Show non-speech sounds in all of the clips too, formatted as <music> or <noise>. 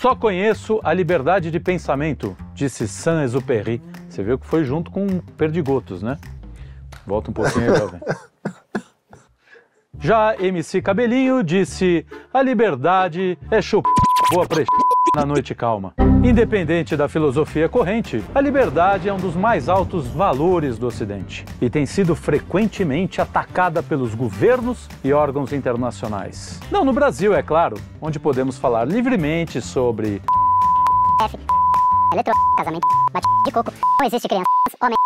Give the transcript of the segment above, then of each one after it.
Só conheço a liberdade de pensamento, disse Saint-Exupéry. Você viu que foi junto com Perdigotos, né? Volta um pouquinho aí, jovem. Já MC Cabelinho disse: a liberdade é chupar boa pre na noite calma. Independente da filosofia corrente, a liberdade é um dos mais altos valores do Ocidente e tem sido frequentemente atacada pelos governos e órgãos internacionais. Não no Brasil, é claro, onde podemos falar livremente sobre. Eletro, casamento, bate de coco, não existe criança, homem,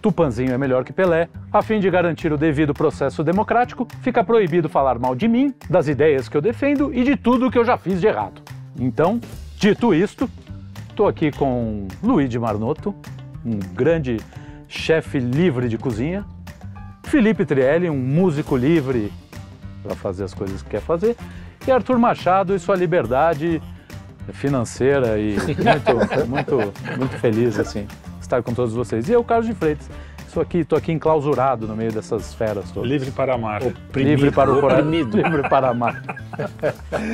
Tupanzinho é melhor que Pelé. A fim de garantir o devido processo democrático, fica proibido falar mal de mim, das ideias que eu defendo e de tudo que eu já fiz de errado. Então, Dito isto, estou aqui com de Marnoto, um grande chefe livre de cozinha, Felipe Trielli, um músico livre para fazer as coisas que quer fazer, e Arthur Machado e sua liberdade financeira e muito, <laughs> muito, muito feliz assim estar com todos vocês. E eu, é Carlos de Freitas. Estou aqui, tô aqui enclausurado no meio dessas feras todas. Livre para amar. Oprimido. Livre para o coração. <laughs> Livre para amar.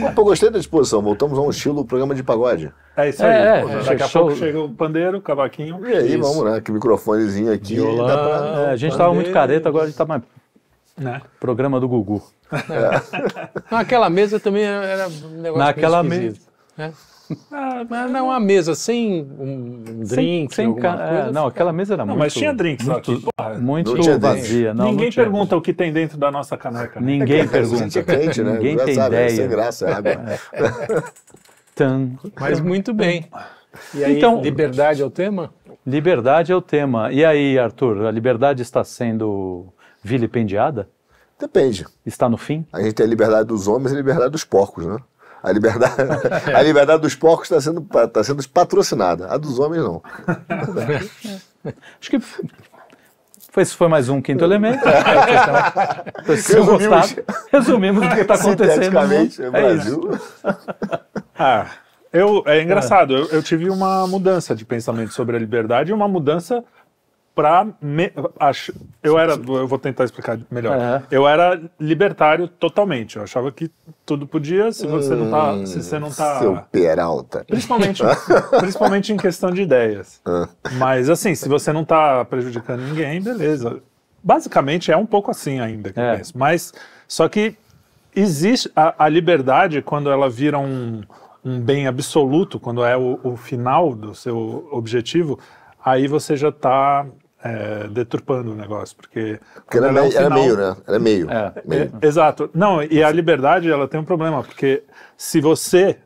Opa, gostei da disposição. Voltamos a um estilo programa de pagode. É isso aí. É, é, é daqui a show... pouco chega o pandeiro, o cavaquinho. E aí, isso. vamos, né? Que microfonezinho aqui. pra... é, a gente estava muito careta, agora a gente está mais né? Programa do Gugu. É. Naquela mesa também era um negócio Naquela mesa. Né? Ah, uma não mesa, sem um drink, sem, é, sem alguma coisa. É, não, aquela mesa era não, muito... Mas tinha drinks muito, aqui. Porra, muito não vazia. Não, ninguém não pergunta o que tem dentro da nossa caneca. Ninguém pergunta. É Quente, né? Ninguém tem sabe, é ideia. Sem graça, água. <laughs> Mas muito bem. E aí, então, liberdade é o tema? Liberdade é o tema. E aí, Arthur, a liberdade está sendo vilipendiada? Depende. Está no fim? A gente tem a liberdade dos homens e a liberdade dos porcos, né? A liberdade, <laughs> a liberdade dos porcos está sendo, tá sendo patrocinada, a dos homens não. Acho que foi, foi mais um quinto elemento. Né? <laughs> Resumimos, gostar resumimos o que está acontecendo. Né? É, é Brasil. É <laughs> ah, eu, é engraçado, eu, eu tive uma mudança de pensamento sobre a liberdade e uma mudança para acho eu era eu vou tentar explicar melhor é. eu era libertário totalmente eu achava que tudo podia se você hum, não tá se você não tá seu Peralta principalmente <laughs> principalmente em questão de ideias ah. mas assim se você não tá prejudicando ninguém beleza basicamente é um pouco assim ainda que é. eu penso mas só que existe a, a liberdade quando ela vira um um bem absoluto, quando é o, o, final do seu objetivo, aí você já está é, deturpando o negócio, porque... porque era, meio, final, era, meio, né? Era meio, é, meio. É, exato. Não, e a liberdade, ela tem um problema, porque se você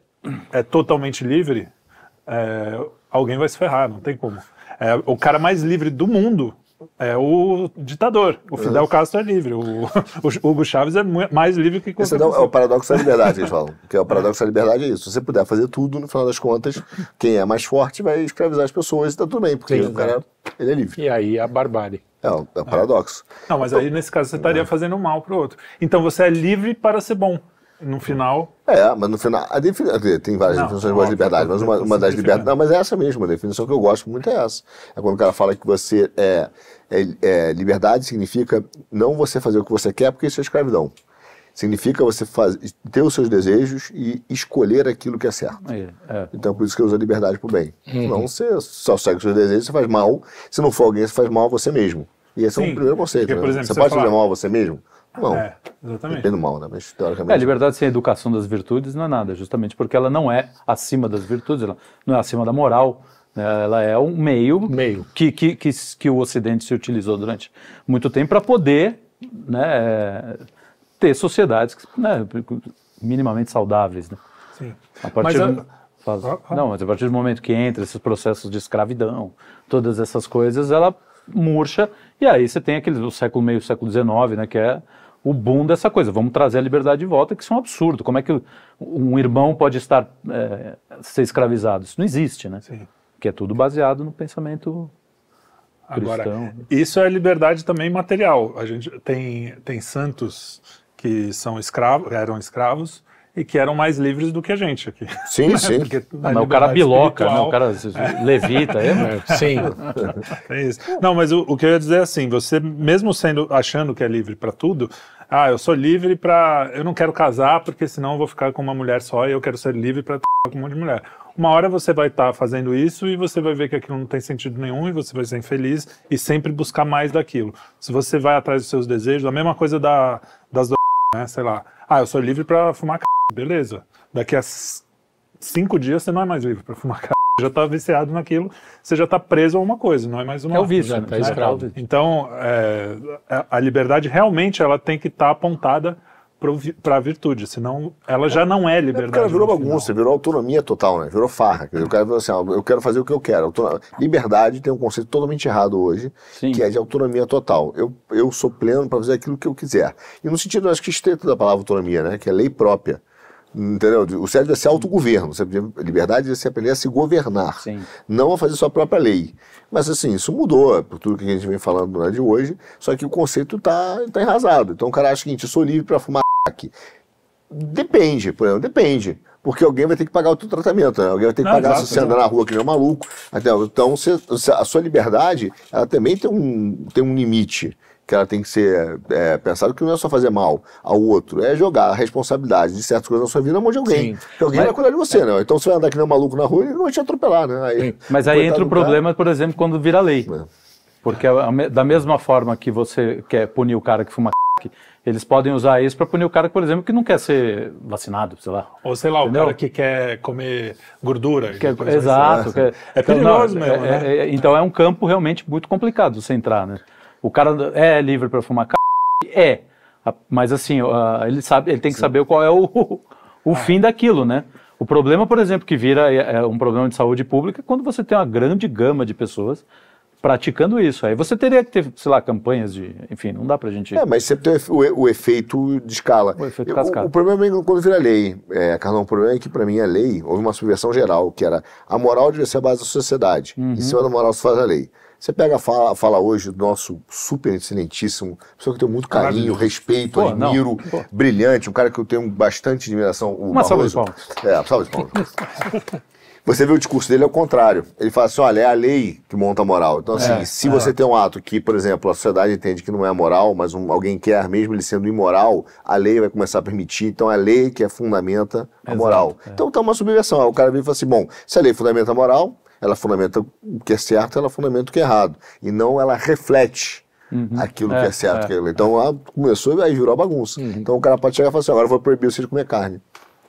é totalmente livre, é, alguém vai se ferrar, não tem como. É, o cara mais livre do mundo é o ditador. O Fidel é. Castro é livre. O, o Hugo Chávez é mais livre que é qualquer Esse não, é o paradoxo da liberdade, eles falam. <laughs> Porque o paradoxo da liberdade é isso. Se você puder fazer tudo, no final das contas, quem é mais forte vai escravizar as pessoas e tá tudo bem, porque Sim, o cara ele é livre. E aí a barbárie. É, o é um é. paradoxo. Não, mas aí nesse caso você estaria fazendo mal para o outro. Então você é livre para ser bom no final. É, mas no final. A defini... Tem várias não, definições não, de liberdade, mas uma, uma das liberdades. Não, mas é essa mesmo, a definição que eu gosto muito é essa. É quando o cara fala que você é é, é, liberdade significa não você fazer o que você quer, porque isso é escravidão. Significa você faz, ter os seus desejos e escolher aquilo que é certo. É, é. então, por isso que eu uso a liberdade para o bem. Uhum. Não, você só segue os seus desejos, você faz mal. Se não for alguém, você faz mal a você mesmo. E esse Sim, é um primeiro conceito. Porque, né? exemplo, você, você, pode falar... fazer mal a você mesmo? Ah, não. É, exatamente. Depende mal, né? Mas teoricamente. É, a liberdade sem a educação das virtudes não é nada, justamente porque ela não é acima das virtudes, ela não é acima da moral, ela é um meio, meio. Que, que, que, que o Ocidente se utilizou durante muito tempo para poder né, ter sociedades né, minimamente saudáveis. Né? Sim. A partir mas, do, faz, ah, ah. não, mas a partir do momento que entra esses processos de escravidão, todas essas coisas, ela murcha e aí você tem aquele do século meio século XIX, né, que é o boom dessa coisa. Vamos trazer a liberdade de volta, que isso é um absurdo. Como é que um irmão pode estar é, ser escravizado? Isso não existe, né? Sim que é tudo baseado no pensamento Agora, cristão. Né? isso é liberdade também material. A gente tem, tem santos que são escravos, eram escravos, e que eram mais livres do que a gente aqui. Sim, <laughs> né? sim. Porque, ah, é o cara biloca, né? o cara levita. É, né? <laughs> sim. É isso. Não, mas o, o, que eu ia dizer é assim, você mesmo sendo, achando que é livre para tudo, ah, eu sou livre para, eu não quero casar porque senão eu vou ficar com uma mulher só e eu quero ser livre para com um monte de mulher uma hora você vai estar tá fazendo isso e você vai ver que aquilo não tem sentido nenhum e você vai ser infeliz e sempre buscar mais daquilo. Se você vai atrás dos seus desejos, a mesma coisa da, das do... né? Sei lá. Ah, eu sou livre para fumar c... Beleza. Daqui a cinco dias você não é mais livre para fumar c... Já está viciado naquilo, você já está preso a uma coisa, não é mais uma. É o vício, né? tá né? escravo. Então, é, a liberdade realmente ela tem que estar tá apontada para a virtude, senão ela já não é, é liberdade. É, o cara virou bagunça, final. virou autonomia total, né? virou farra. Dizer, o cara falou assim: ó, ah, eu quero fazer o que eu quero. Liberdade tem um conceito totalmente errado hoje, Sim. que é de autonomia total. Eu, eu sou pleno para fazer aquilo que eu quiser. E no sentido, acho que estreito da palavra autonomia, né? que é lei própria. Entendeu? O certo é ser autogoverno. Liberdade é se aprender a se governar, Sim. não a fazer sua própria lei. Mas assim, isso mudou, é, por tudo que a gente vem falando né, de hoje, só que o conceito está tá enrasado. Então o cara acha que a gente sou livre para fumar aqui. Depende, por exemplo, depende. Porque alguém vai ter que pagar o tratamento, né? alguém vai ter que não, pagar exato, se você andar na rua que nem um maluco. Então, você, a sua liberdade, ela também tem um, tem um limite que ela tem que ser é, pensada, que não é só fazer mal ao outro, é jogar a responsabilidade de certas coisas na sua vida na mão de alguém. Porque alguém Mas, vai cuidar de você, é. né? Então você vai andar que nem um maluco na rua ele não vai te atropelar, né? Aí, Mas aí entra o problema, cara. por exemplo, quando vira lei. É. Porque é da mesma forma que você quer punir o cara que fuma c... Eles podem usar isso para punir o cara, por exemplo, que não quer ser vacinado, sei lá. Ou sei lá, entendeu? o cara que quer comer gordura. É exato. Quer, é, é então, perigoso então, mesmo, é, é, né? É, então é um campo realmente muito complicado você entrar, né? O cara é livre para fumar c... É. Mas assim, ele, sabe, ele tem que Sim. saber qual é o, o ah. fim daquilo, né? O problema, por exemplo, que vira um problema de saúde pública é quando você tem uma grande gama de pessoas praticando isso. Aí você teria que ter, sei lá, campanhas de. Enfim, não dá pra gente. É, mas sempre tem o, o efeito de escala. O efeito cascata. O, o problema é quando vira lei, é, Carlão, o problema é que para mim a é lei, houve uma subversão geral, que era a moral devia ser a base da sociedade. Uhum. Em cima da moral se faz a lei. Você pega a fala, fala, hoje do nosso super excelentíssimo, pessoa que eu tenho muito carinho, respeito, Pô, admiro, brilhante, um cara que eu tenho bastante admiração. O Uma Barroso. É, salva de palmas. É, salva de palmas. Você vê o discurso dele é o contrário. Ele fala assim: olha, é a lei que monta a moral. Então, assim, é, se é. você tem um ato que, por exemplo, a sociedade entende que não é moral, mas um, alguém quer, mesmo ele sendo imoral, a lei vai começar a permitir. Então, é a lei que é fundamenta a Exato, moral. É. Então, tá uma subversão. o cara vem e fala assim: bom, se a lei fundamenta a moral, ela fundamenta o que é certo, ela fundamenta o que é errado. E não ela reflete. Uhum. aquilo que é, é certo. É. É então começou e aí virou a bagunça. Uhum. Então o cara pode chegar e falar assim: agora eu vou proibir você de comer carne.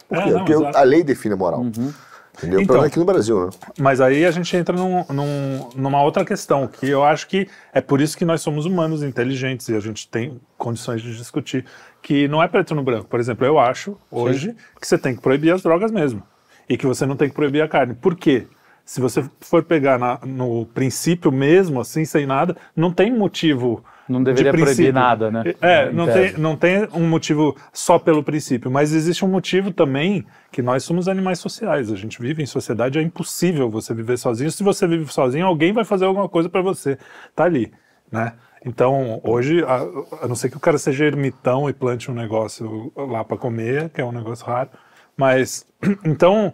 Por quê? Não, Porque a lei define a moral. Uhum. Entendeu? Então, é aqui no Brasil, né? Mas aí a gente entra num, num, numa outra questão, que eu acho que é por isso que nós somos humanos inteligentes e a gente tem condições de discutir, que não é preto no branco. Por exemplo, eu acho, hoje, Sim. que você tem que proibir as drogas mesmo. E que você não tem que proibir a carne. Por quê? Se você for pegar na, no princípio mesmo, assim, sem nada, não tem motivo não deveria de proibir nada, né? É, é não tem, não tem um motivo só pelo princípio, mas existe um motivo também que nós somos animais sociais, a gente vive em sociedade, é impossível você viver sozinho. Se você vive sozinho, alguém vai fazer alguma coisa para você, tá ali, né? Então, hoje, a, a, não ser que o cara seja ermitão e plante um negócio lá para comer, que é um negócio raro, mas <clears throat> então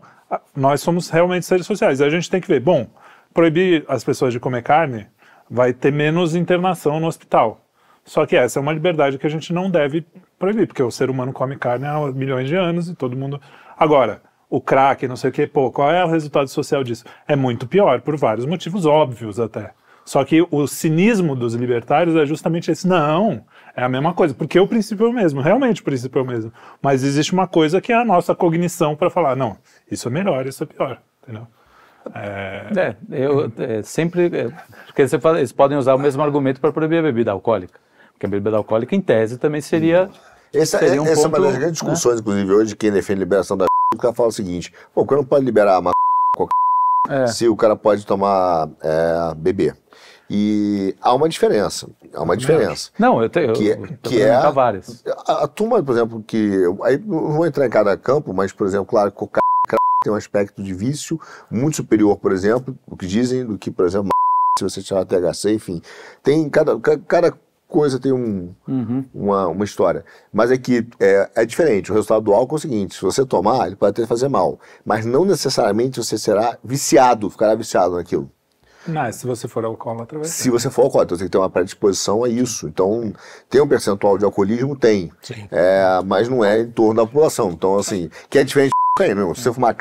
nós somos realmente seres sociais. A gente tem que ver, bom, proibir as pessoas de comer carne vai ter menos internação no hospital. Só que essa é uma liberdade que a gente não deve proibir, porque o ser humano come carne há milhões de anos e todo mundo. Agora, o crack, não sei o quê, pô, qual é o resultado social disso? É muito pior, por vários motivos óbvios até. Só que o cinismo dos libertários é justamente esse. Não, é a mesma coisa, porque é o princípio é o mesmo, realmente o princípio é o mesmo. Mas existe uma coisa que é a nossa cognição para falar, não, isso é melhor, isso é pior, entendeu? É, eu é, sempre. Porque é, eles podem usar o mesmo argumento para proibir a bebida alcoólica. Porque a bebida alcoólica, em tese, também seria. Essa, seria é, um essa ponto, é uma das grandes né? discussões, né? inclusive, hoje, quem defende a liberação da. porque <laughs> fala o seguinte: o cara não pode liberar a é. se o cara pode tomar é, bebê. E há uma diferença, há uma diferença. Não, eu tenho. Que, eu, que é, é A, a, turma, por exemplo, que. Aí não vou entrar em cada campo, mas, por exemplo, claro, cocaína tem um aspecto de vício muito superior, por exemplo, o que dizem, do que, por exemplo, <laughs> se você tiver THC, enfim. Tem cada, cada coisa tem um, uhum. uma, uma história. Mas é que é, é, diferente. O resultado do álcool é o seguinte: se você tomar, ele pode até fazer mal. Mas não necessariamente você será viciado, ficará viciado naquilo. Não, se você for alcoólatra, vai Se você for alcoólatra, você tem que ter uma predisposição a isso. Então, tem um percentual de alcoolismo? Tem. É, mas não é em torno da população. Então, assim, que é diferente aí, meu irmão. Se você fumar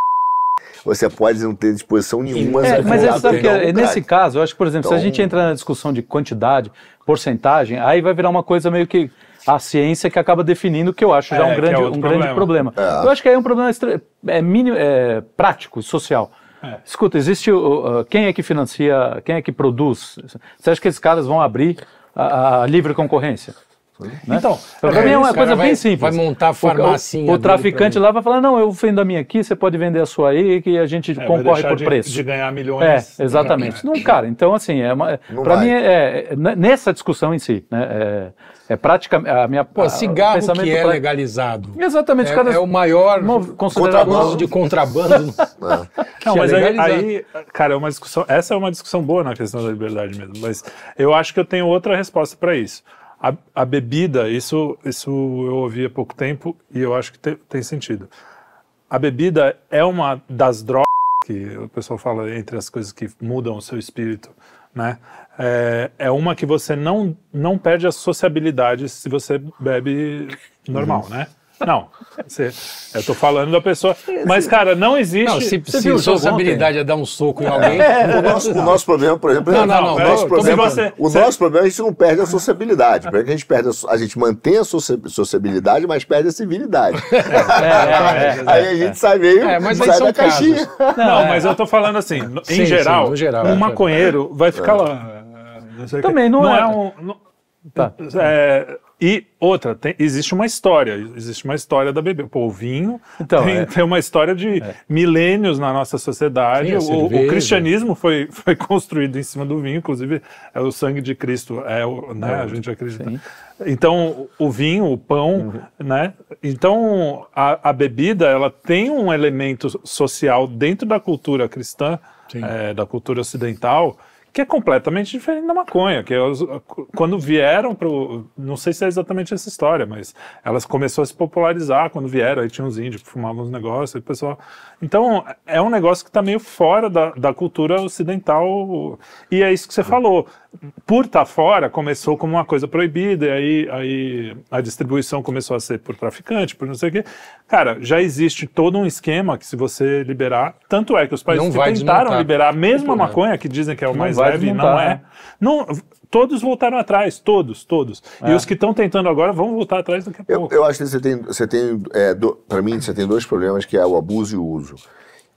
você pode não ter disposição nenhuma. É, mas é, sabe que, é, nesse caso, eu acho que, por exemplo, então... se a gente então entrar na discussão de quantidade, porcentagem, aí vai virar uma coisa meio que a ciência que acaba definindo, que eu acho já é, é um grande, um problema. grande problema. É. Eu acho que aí é um problema extra, é, mínimo, é, prático, social. É. Escuta, existe uh, quem é que financia, quem é que produz? Você acha que esses caras vão abrir a, a livre concorrência? Né? Então, então para mim é uma coisa vai, bem simples. Vai montar farmácia. O, o traficante lá vai falar: não, eu vendo a minha aqui, você pode vender a sua aí, que a gente é, concorre por de, preço. De ganhar milhões. É, né? exatamente. não, cara, então assim, é para mim é, é, nessa discussão em si, né? É, é praticamente a minha. Pô, cigarro que é pra... legalizado. Exatamente. É, cada... é o maior contrabando de contrabando. <laughs> É. não, é mas aí, cara, é uma discussão. Essa é uma discussão boa na questão da liberdade mesmo. Mas eu acho que eu tenho outra resposta para isso. A, a, bebida, isso, isso eu ouvi há pouco tempo e eu acho que te, tem sentido. A bebida é uma das drogas que o pessoal fala entre as coisas que mudam o seu espírito, né? É, é uma que você não, não perde a sociabilidade se você bebe normal, uhum. né? Não, você, eu tô falando da pessoa. Mas, cara, não existe. Não, se, você se viu sua habilidade é dar um soco em alguém. É, o, nosso, o nosso problema, por exemplo, não, não, é não, o nosso, problema, você, o você... problema é que a gente não perde a sociabilidade. Porque a gente perde a, a gente mantém a sociabilidade, mas perde a civilidade. É, é, é aí é. a gente sai meio sai da caixinha. Casos. Não, mas eu tô falando assim, em sim, geral, sim, geral, um maconheiro vai ficar lá. Também não, é um. Tá. É, e outra, tem, existe uma história, existe uma história da bebida. Pô, o vinho então, tem, é. tem uma história de é. milênios na nossa sociedade. Sim, o, o, cristianismo foi, foi construído em cima do vinho, inclusive é o sangue de Cristo, é o, né, a gente acredita. Sim. Então, o vinho, o pão, uhum. né? Então, a, a, bebida, ela tem um elemento social dentro da cultura cristã, é, da cultura ocidental, que é completamente diferente da maconha, que é quando vieram para não sei se é exatamente essa história, mas elas começou a se popularizar quando vieram, aí tinha uns índios que fumavam uns negócios, aí o pessoal... Então, é um negócio que está meio fora da, da cultura ocidental, e é isso que você é. falou, por estar tá fora, começou como uma coisa proibida, e aí, aí a distribuição começou a ser por traficante, por não sei o quê. Cara, já existe todo um esquema que se você liberar, tanto é que os países não que tentaram desmontar. liberar, mesmo a maconha, que dizem que é o não mais leve, desmontar, não é. Não, todos voltaram atrás, todos, todos. É. E os que estão tentando agora vão voltar atrás daqui a pouco. Eu, eu acho que você tem, você tem é, para mim, você tem dois problemas, que é o abuso e o uso.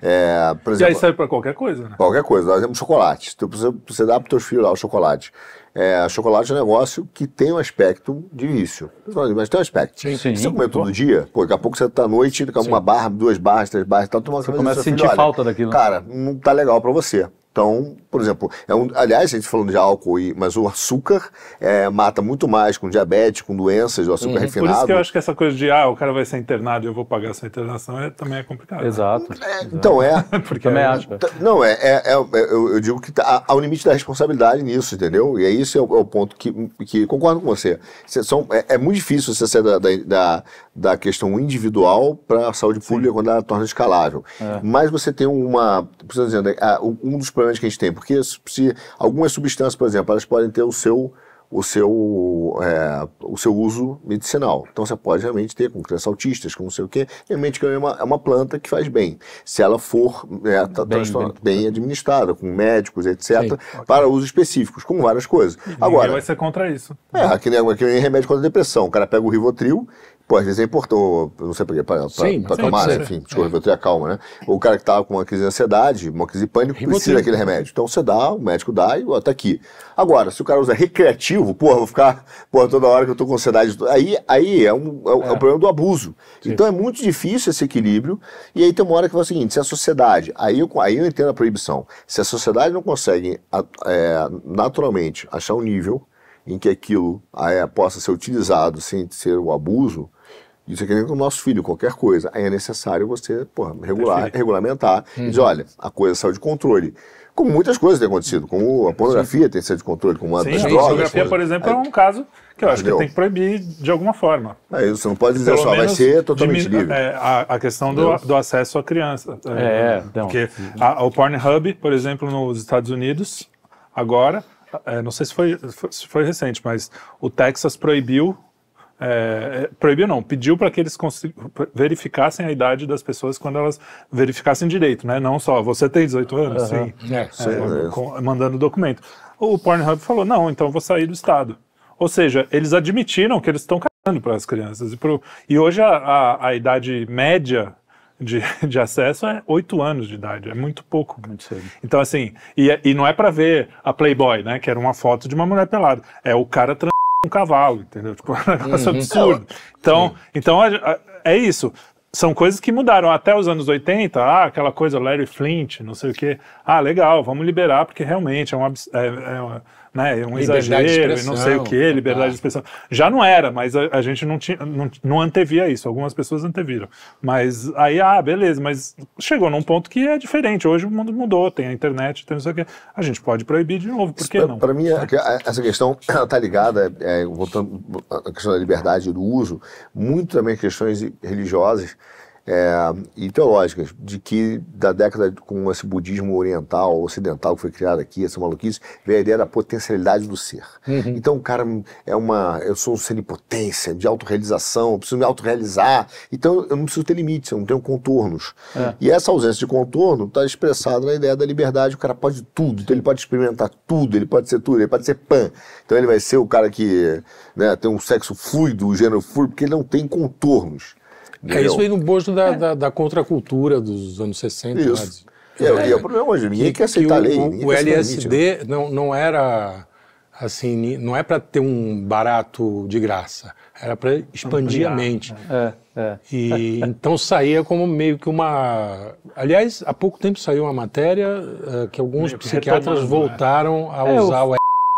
É, por exemplo, e aí serve para qualquer coisa, né? Qualquer coisa. Nós temos chocolate. você, então, você dá para os teus filhos lá o chocolate. É, chocolate é um negócio que tem um aspecto de vício. Mas tem um aspecto. Sim, sim. Você comer todo dia, pô, daqui a pouco você tá à noite, com uma barra, duas barras, três barras, tá tomando Você começa a sentir filho, falta daquilo. Né? Cara, não tá legal para você. Então, por exemplo, é um, aliás, a gente tá falando de álcool, e, mas o açúcar é, mata muito mais com diabetes, com doenças, o açúcar uhum. refinado. Por isso que eu acho que essa coisa de, ah, o cara vai ser internado e eu vou pagar essa internação é, também é complicado. Né? Exato. É, então é. <laughs> Porque também é- acho. Não, é, é, é, eu, eu, digo que tá, há um limite da responsabilidade nisso, entendeu? E é isso é o, o ponto que, que concordo com você. São, é, muito difícil você ser da, da da questão individual para a saúde pública Sim. quando ela torna escalável. É. Mas você tem uma, precisa dizer, um dos problemas que a gente tem, porque se algumas substâncias, por exemplo, elas podem ter o seu o seu, é, o seu uso medicinal. Então você pode realmente ter com crianças autistas, com não sei o quê, realmente que é uma, é uma planta que faz bem. Se ela for é, tá bem, bem, bem, é. administrada, com médicos, etc., Sim, para okay. usos específicos, com várias coisas. E Agora. vai ser contra isso. É, que nem, nem remédio contra a depressão. O cara pega o Rivotril Pô, às vezes é importante, não sei para pra, Sim, para tomar, né? Enfim, desculpa, é. eu tenho a calma, né? O cara que tá com uma crise de ansiedade, uma crise de pânico, precisa daquele remédio. Então você dá, o médico dá e ó, tá aqui. Agora, se o cara usa recreativo, porra, vou ficar porra, toda hora que eu tô com ansiedade. Aí, aí é, um, é, é. é um problema do abuso. Sim. Então é muito difícil esse equilíbrio. E aí tem uma hora que fala o seguinte: se a sociedade, aí eu, aí eu entendo a proibição, se a sociedade não consegue é, naturalmente achar um nível em que aquilo é, possa ser utilizado sem ser o abuso, isso aqui é com o nosso filho, qualquer coisa. Aí é necessário você porra, regular, regulamentar uhum. e dizer, olha, a coisa saiu de controle. Como muitas coisas têm acontecido, como a pornografia Sim. tem saído de controle, como a drogas. A pornografia, por exemplo, é um caso que eu acho entendeu? que tem que proibir de alguma forma. É isso, você não pode dizer Pelo só, vai ser totalmente livre. É, a, a, questão do, do, acesso à criança. É, é né? Porque a, o Pornhub, por exemplo, nos Estados Unidos, agora, é, não sei se foi, se foi recente, mas o Texas proibiu é, proibiu não, pediu para que eles verificassem a idade das pessoas quando elas verificassem direito, né? Não só, você tem 18 anos? Uhum. Sim. É, é, com, mandando documento. O Pornhub falou, não, então vou sair do Estado. Ou seja, eles admitiram que eles estão cagando para as crianças. E, pro, e hoje a, a, a idade média de, de, acesso é 8 anos de idade, é muito pouco. Muito cedo. Então, assim, e, é, e não é para ver a Playboy, né, que era uma foto de uma mulher pelada, é o cara trans um cavalo, entendeu? Tipo, <laughs> um negócio uhum. absurdo. Então, então é isso. São coisas que mudaram até os anos 80, ah, aquela coisa Larry Flint, não sei o quê. Ah, legal, vamos liberar, porque realmente é um, é, é, né, é um liberdade exagero e não sei o que, liberdade de expressão. Já não era, mas a, a gente não, tinha, não, não, antevia isso, algumas pessoas anteviram. Mas aí, ah, beleza, mas chegou num ponto que é diferente. Hoje o mundo mudou, tem a internet, tem não sei o que. A gente pode proibir de novo, por que não? Para mim, é essa questão está <clears throat> ligada, é, voltando à questão da liberdade do uso, muito também questões religiosas é, e então, teológicas, de que da década com esse budismo oriental, ocidental que foi criado aqui, essa maluquice, veio a ideia da potencialidade do ser. Uhum. Então o cara é uma. Eu sou um ser de potência, de autorrealização, eu preciso me autorrealizar, então eu não preciso ter limites, eu não tenho contornos. É. E essa ausência de contorno está expressada na ideia da liberdade, o cara pode tudo, então ele pode experimentar tudo, ele pode ser tudo, ele pode ser pan. Então ele vai ser o cara que né, tem um sexo fluido, um gênero fluido, porque ele não tem contornos. É, isso veio no bojo da, é. da, da contracultura dos anos 60. Isso. Né? É, é, é. é o problema hoje, ninguém que, quer aceitar que a lei. O, o LSD né? não, não era assim, não é para ter um barato de graça, era para expandir a mente. É, é. E <laughs> então saía como meio que uma. Aliás, há pouco tempo saiu uma matéria uh, que alguns meio psiquiatras né? voltaram a usar é, eu, o.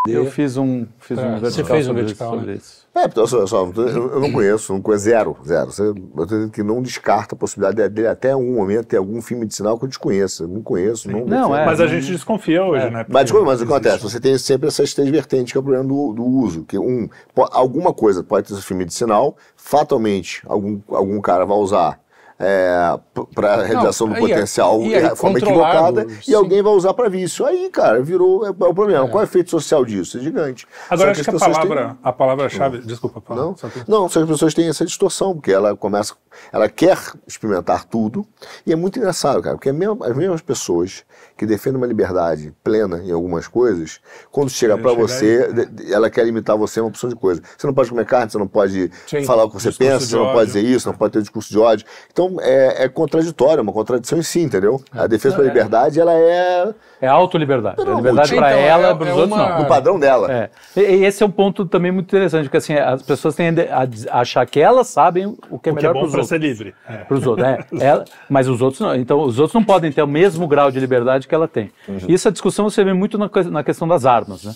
Eu fiz um, fiz um vertical. Você fez um vertical, sobre, né? sobre isso. É, então, só, só, eu não conheço, não conheço zero, zero. Você, eu que não descarta a possibilidade dele até um momento ter algum filme de sinal que eu desconheça. não conheço, não. não é, mas a gente desconfia hoje, é. né? Mas, desculpa, mas o que acontece? Você tem sempre essas três vertentes, que é o problema do, do uso. Que um, alguma coisa pode ter um filme de sinal, fatalmente algum, algum cara vai usar é, para a realização do potencial é, de forma equivocada sim. e alguém vai usar para vício. Aí, cara, virou é, é o problema. É. Qual é o efeito social disso? É gigante. Agora, acho que, que a palavra-chave. Têm... A palavra -chave, não. Desculpa, Paulo. Não, que... não, só que as pessoas têm essa distorção, porque ela começa. Ela quer experimentar tudo. E é muito engraçado, cara, porque é as mesmas pessoas que defende uma liberdade plena em algumas coisas, quando chega para você, aí. ela quer limitar você a uma opção de coisa. Você não pode comer carne, você não pode Sim, falar o que você pensa, você não pode dizer isso, não pode ter discurso de ódio. Então é, é contraditório, é uma contradição em si, entendeu? É. A defesa da é. liberdade, ela é. É autoliberdade. Então, é liberdade para então, ela, é, para os é outros uma... não. No padrão dela. E, e esse é um ponto também muito interessante, porque assim, as pessoas tendem a achar que elas sabem o que é o melhor para os outros. ser livre. Para os outros, né? <laughs> ela, mas os outros não. Então os outros não podem ter o mesmo grau de liberdade capacidade que ela tem. Uhum. essa discussão você vê muito na, na questão das armas, né?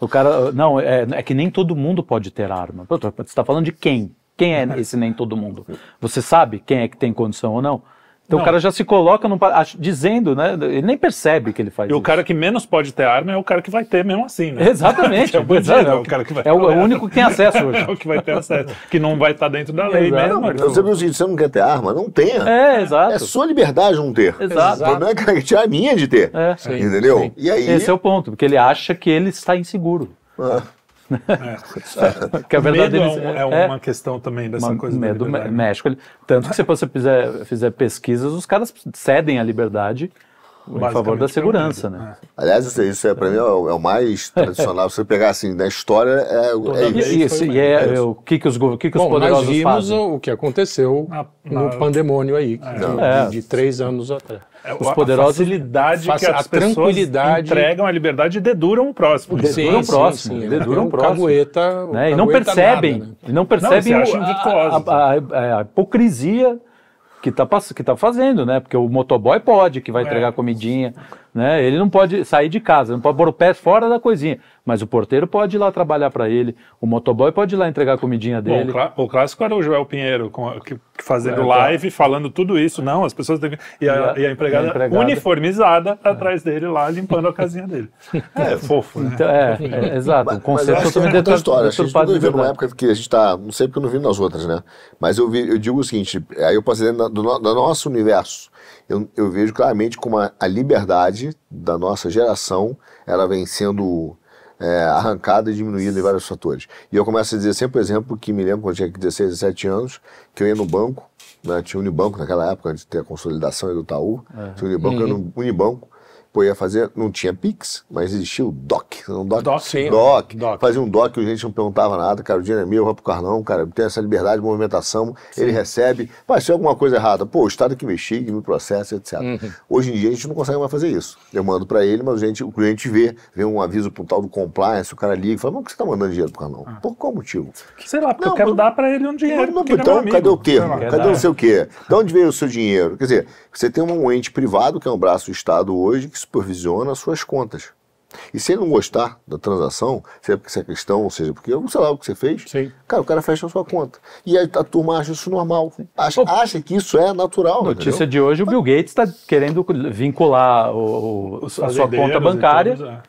O cara, não, é, é, que nem todo mundo pode ter arma. Você está falando de quem? Quem é <laughs> esse nem todo mundo? Você sabe quem é que tem condição ou não? Então não. o cara já se coloca num, dizendo, né? Ele nem percebe que ele faz. E isso. o cara que menos pode ter arma é o cara que vai ter mesmo assim, né? Exatamente. <laughs> é, o é, o cara que vai é, o, é o único que tem acesso hoje. <laughs> é o que vai ter acesso, que não vai estar tá dentro da lei Exato. mesmo. Não, então, você você não quer ter arma? Não tenha. É, exato. É sua liberdade não ter. Exato. O problema é que a é minha de ter. É. Sim, entendeu? Sim. E aí... Esse é o ponto, porque ele acha que ele está inseguro. Ah. É. que a verdade medo é, é, é, é, uma questão também dessa uma, coisa medo da liberdade. México, tanto que se você fizer, fizer pesquisas, os caras cedem a liberdade em favor da é segurança, né? É. Aliás, isso, isso é para mim é o, é o mais tradicional. Você pegar assim da história é, é isso. isso. E é, é o que que os que que Bom, os poderosos nós vimos fazem? o que aconteceu na, na... no pandemônio aí é. de, de, três anos atrás. Os poderosos a facilidade que as a tranquilidade entregam a liberdade e deduram o próximo. Deduram o próximo, sim, sim. deduram o próximo. Cagueta, né? E não percebem, nada, né? não percebem não, o, a, a, a hipocrisia que tá, que tá fazendo, né? Porque o motoboy pode, que vai é. entregar comidinha. Né? Ele não pode sair de casa, não pode pôr o pé fora da coisinha. Mas o porteiro pode ir lá trabalhar para ele, o motoboy pode ir lá entregar a comidinha dele. Bom, o clássico era o Joel Pinheiro com, que, fazendo é, tá. live, falando tudo isso. Não, as pessoas têm E a, e a, empregada, a empregada, uniformizada é. atrás dele lá, limpando a casinha dele. É, <laughs> é fofo, né? Então, é, é exato. O conceito totalmente outra história. Acho que eu é vivi numa época que a gente está, não sei porque eu não vivo nas outras, né? Mas eu, vi, eu digo o seguinte, aí eu passei dentro do, do nosso universo eu, eu vejo claramente como a, a, liberdade da nossa geração ela vem sendo é, arrancada e diminuída em vários fatores. E eu começo a dizer sempre, por exemplo, que me lembro quando eu tinha 16, 17 anos, que eu ia no banco, né, tinha Unibanco naquela época, antes de ter a consolidação do Itaú, uhum. tinha Unibanco, uhum. eu ia no uhum. Unibanco, Pô, ia fazer, não tinha Pix, mas existia o DOC. Um DOC, DOC, sim, doc, doc. Fazia um DOC, a gente não perguntava nada, cara, o dinheiro é meu, vai pro Carlão, cara, tem essa liberdade de movimentação, sim. ele recebe. Mas se é alguma coisa errada, pô, o Estado que mexe que me processa, etc. Uhum. Hoje em dia a gente não consegue mais fazer isso. Eu mando para ele, mas a gente, o cliente vê, vê um aviso pro tal do compliance, o cara liga e fala, mas por que você tá mandando dinheiro pro Carlão? Ah. Por qual motivo? Sei lá, porque não, eu quero mas... dar para ele um dinheiro. Não, é então, é cadê o termo? Cadê não sei o quê? De onde veio o seu dinheiro? Quer dizer, você tem um ente privado, que é um braço do Estado hoje, que supervisiona as suas contas. E se ele não gostar da transação, seja porque você é cristão, ou seja porque eu sei lá o que você fez, Sim. cara, o cara fecha a sua conta. E a, a turma acha isso normal, acha, acha, que isso é natural. Notícia entendeu? de hoje, o Bill Gates está querendo vincular o, o, a sua conta bancária é.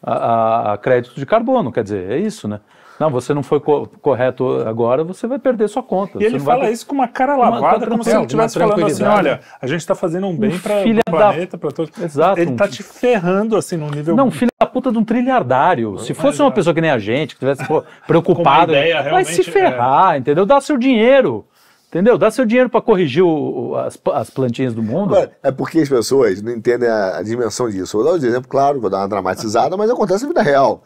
a, a, crédito de carbono, quer dizer, é isso, né? Não, você não foi co correto agora, você vai perder sua conta. E ele fala vai... isso com uma cara lavada, uma, como se ele estivesse falando assim: olha, a gente está fazendo um bem um para o planeta, da... para todos. Exato. Ele está um... te ferrando assim num nível. Não, filho da puta de um trilhardário. Se fosse uma pessoa que nem a gente, que tivesse pô, <laughs> preocupado, ideia, vai se é. ferrar, é... entendeu? Dá seu dinheiro. Entendeu? Dá seu dinheiro para corrigir o, as, as, plantinhas do mundo. É porque as pessoas não entendem a, a dimensão disso. Vou dar um exemplo, claro, vou dar uma dramatizada, mas acontece na vida real.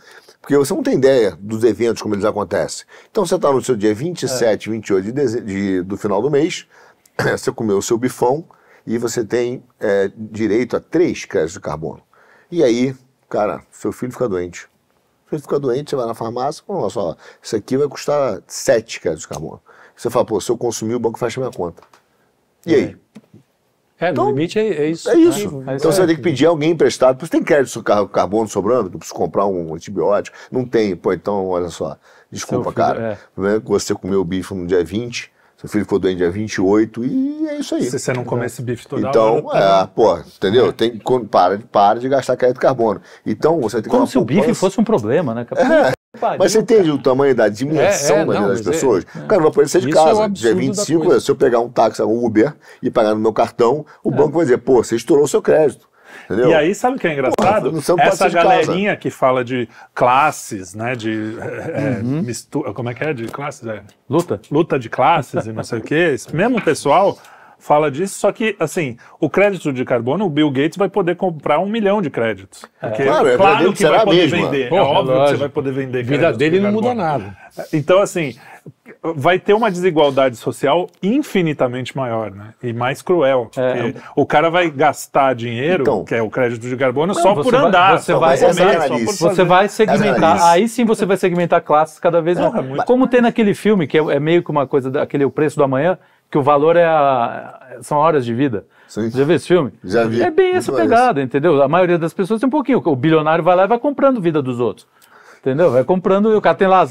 Porque você não tem ideia dos eventos, como eles acontecem. Então você está no seu dia 27, é. 28 de, deze... de, do final do mês, <clears throat> você comeu o seu bifão e você tem é, direito a três créditos de carbono. E aí, cara, seu filho fica doente. Seu fica doente, você vai na farmácia, pô, olha só, isso aqui vai custar sete créditos de carbono. Você fala, pô, se eu consumir, o banco fecha minha conta. E é. aí? É, então, no limite é, é isso. É né? isso. Então é. você vai ter que pedir alguém emprestado. Você tem crédito de carbono sobrando? Eu preciso comprar um antibiótico? Não tem. Pô, então, olha só. Desculpa, filho, cara. É. é você comeu bife no dia 20, seu filho ficou doente dia 28 e é isso aí. Se você não comer esse bife toda então, hora... Então, é, pô, entendeu? Tem, para, para de gastar crédito carbono. Então, você tem que... Como se o bife fosse um problema, né? É. Pariu, mas você entende cara. o tamanho da dimensão é, é, não, das é, pessoas? É, cara, vai aparecer de é casa. É dia 25, se eu pegar um táxi, um Uber e pagar no meu cartão, o é. banco vai dizer, pô, você estourou o seu crédito. Entendeu? E aí, sabe o que é engraçado? Porra, Essa galerinha que fala de classes, né? De é, uhum. mistura. Como é que é? De classes? É. Luta. Luta de classes e não sei o quê. Esse mesmo pessoal fala disso, só que, assim, o crédito de carbono, o Bill Gates vai poder comprar um milhão de créditos. É. Claro, é claro que vai poder vender. Porra, é óbvio lógico. que você vai poder vender. A vida dele de não muda nada. Então, assim, vai ter uma desigualdade social infinitamente maior, né? E mais cruel. É. O cara vai gastar dinheiro, então, que é o crédito de carbono, não, só por vai, andar. Você, vai, comer, é você vai segmentar. aí sim você vai segmentar classes cada vez mais. Como tem naquele filme, que é, é meio que uma coisa aquele O Preço do Amanhã, que o valor é a, são horas de vida. Sim. Já viu esse filme? Já vi. É bem essa pegada, entendeu? A maioria das pessoas tem um pouquinho. O bilionário vai lá e vai comprando vida dos outros. Entendeu? Vai comprando, o cara tem lá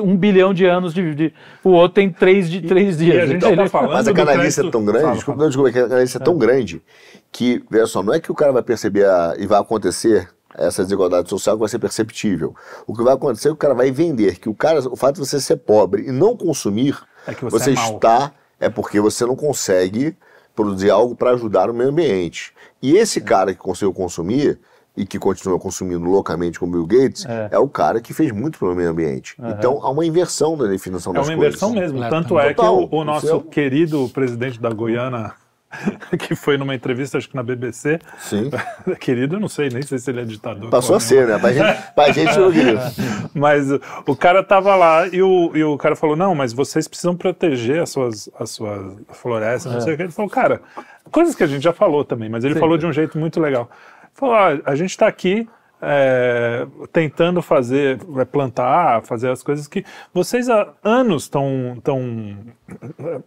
um bilhão de anos de. de o outro tem três, de, três e, dias. E a gente ele... tá falando Mas a canalice é tão grande, fala, desculpa, não, desculpa, é a canalice é, é tão é. grande que, veja só, não é que o cara vai perceber a, e vai acontecer essa desigualdade social que vai ser perceptível. O que vai acontecer é que o cara vai vender, que o cara, o fato de você ser pobre e não consumir, é você, você é está é porque você não consegue produzir algo para ajudar o meio ambiente. E esse é. cara que conseguiu consumir e que continua consumindo loucamente com Bill Gates é, é o cara que fez muito para o meio ambiente. Uhum. Então há uma inversão na definição é das coisas. É uma inversão mesmo. Tanto é que o, o nosso querido presidente da Goiânia <laughs> que foi numa entrevista, acho que na BBC. Sim. <laughs> Querido, não sei, nem sei se ele é ditador. Passou a ser, né? Pra gente, pra gente não <laughs> viu. Mas o cara tava lá e o, e o cara falou: não, mas vocês precisam proteger as suas, as suas florestas, não sei o é. que. Ele falou, cara, coisas que a gente já falou também, mas ele Sim. falou de um jeito muito legal. Ele falou: ah, a gente tá aqui é, tentando fazer, é, plantar, fazer as coisas que vocês há anos estão tão,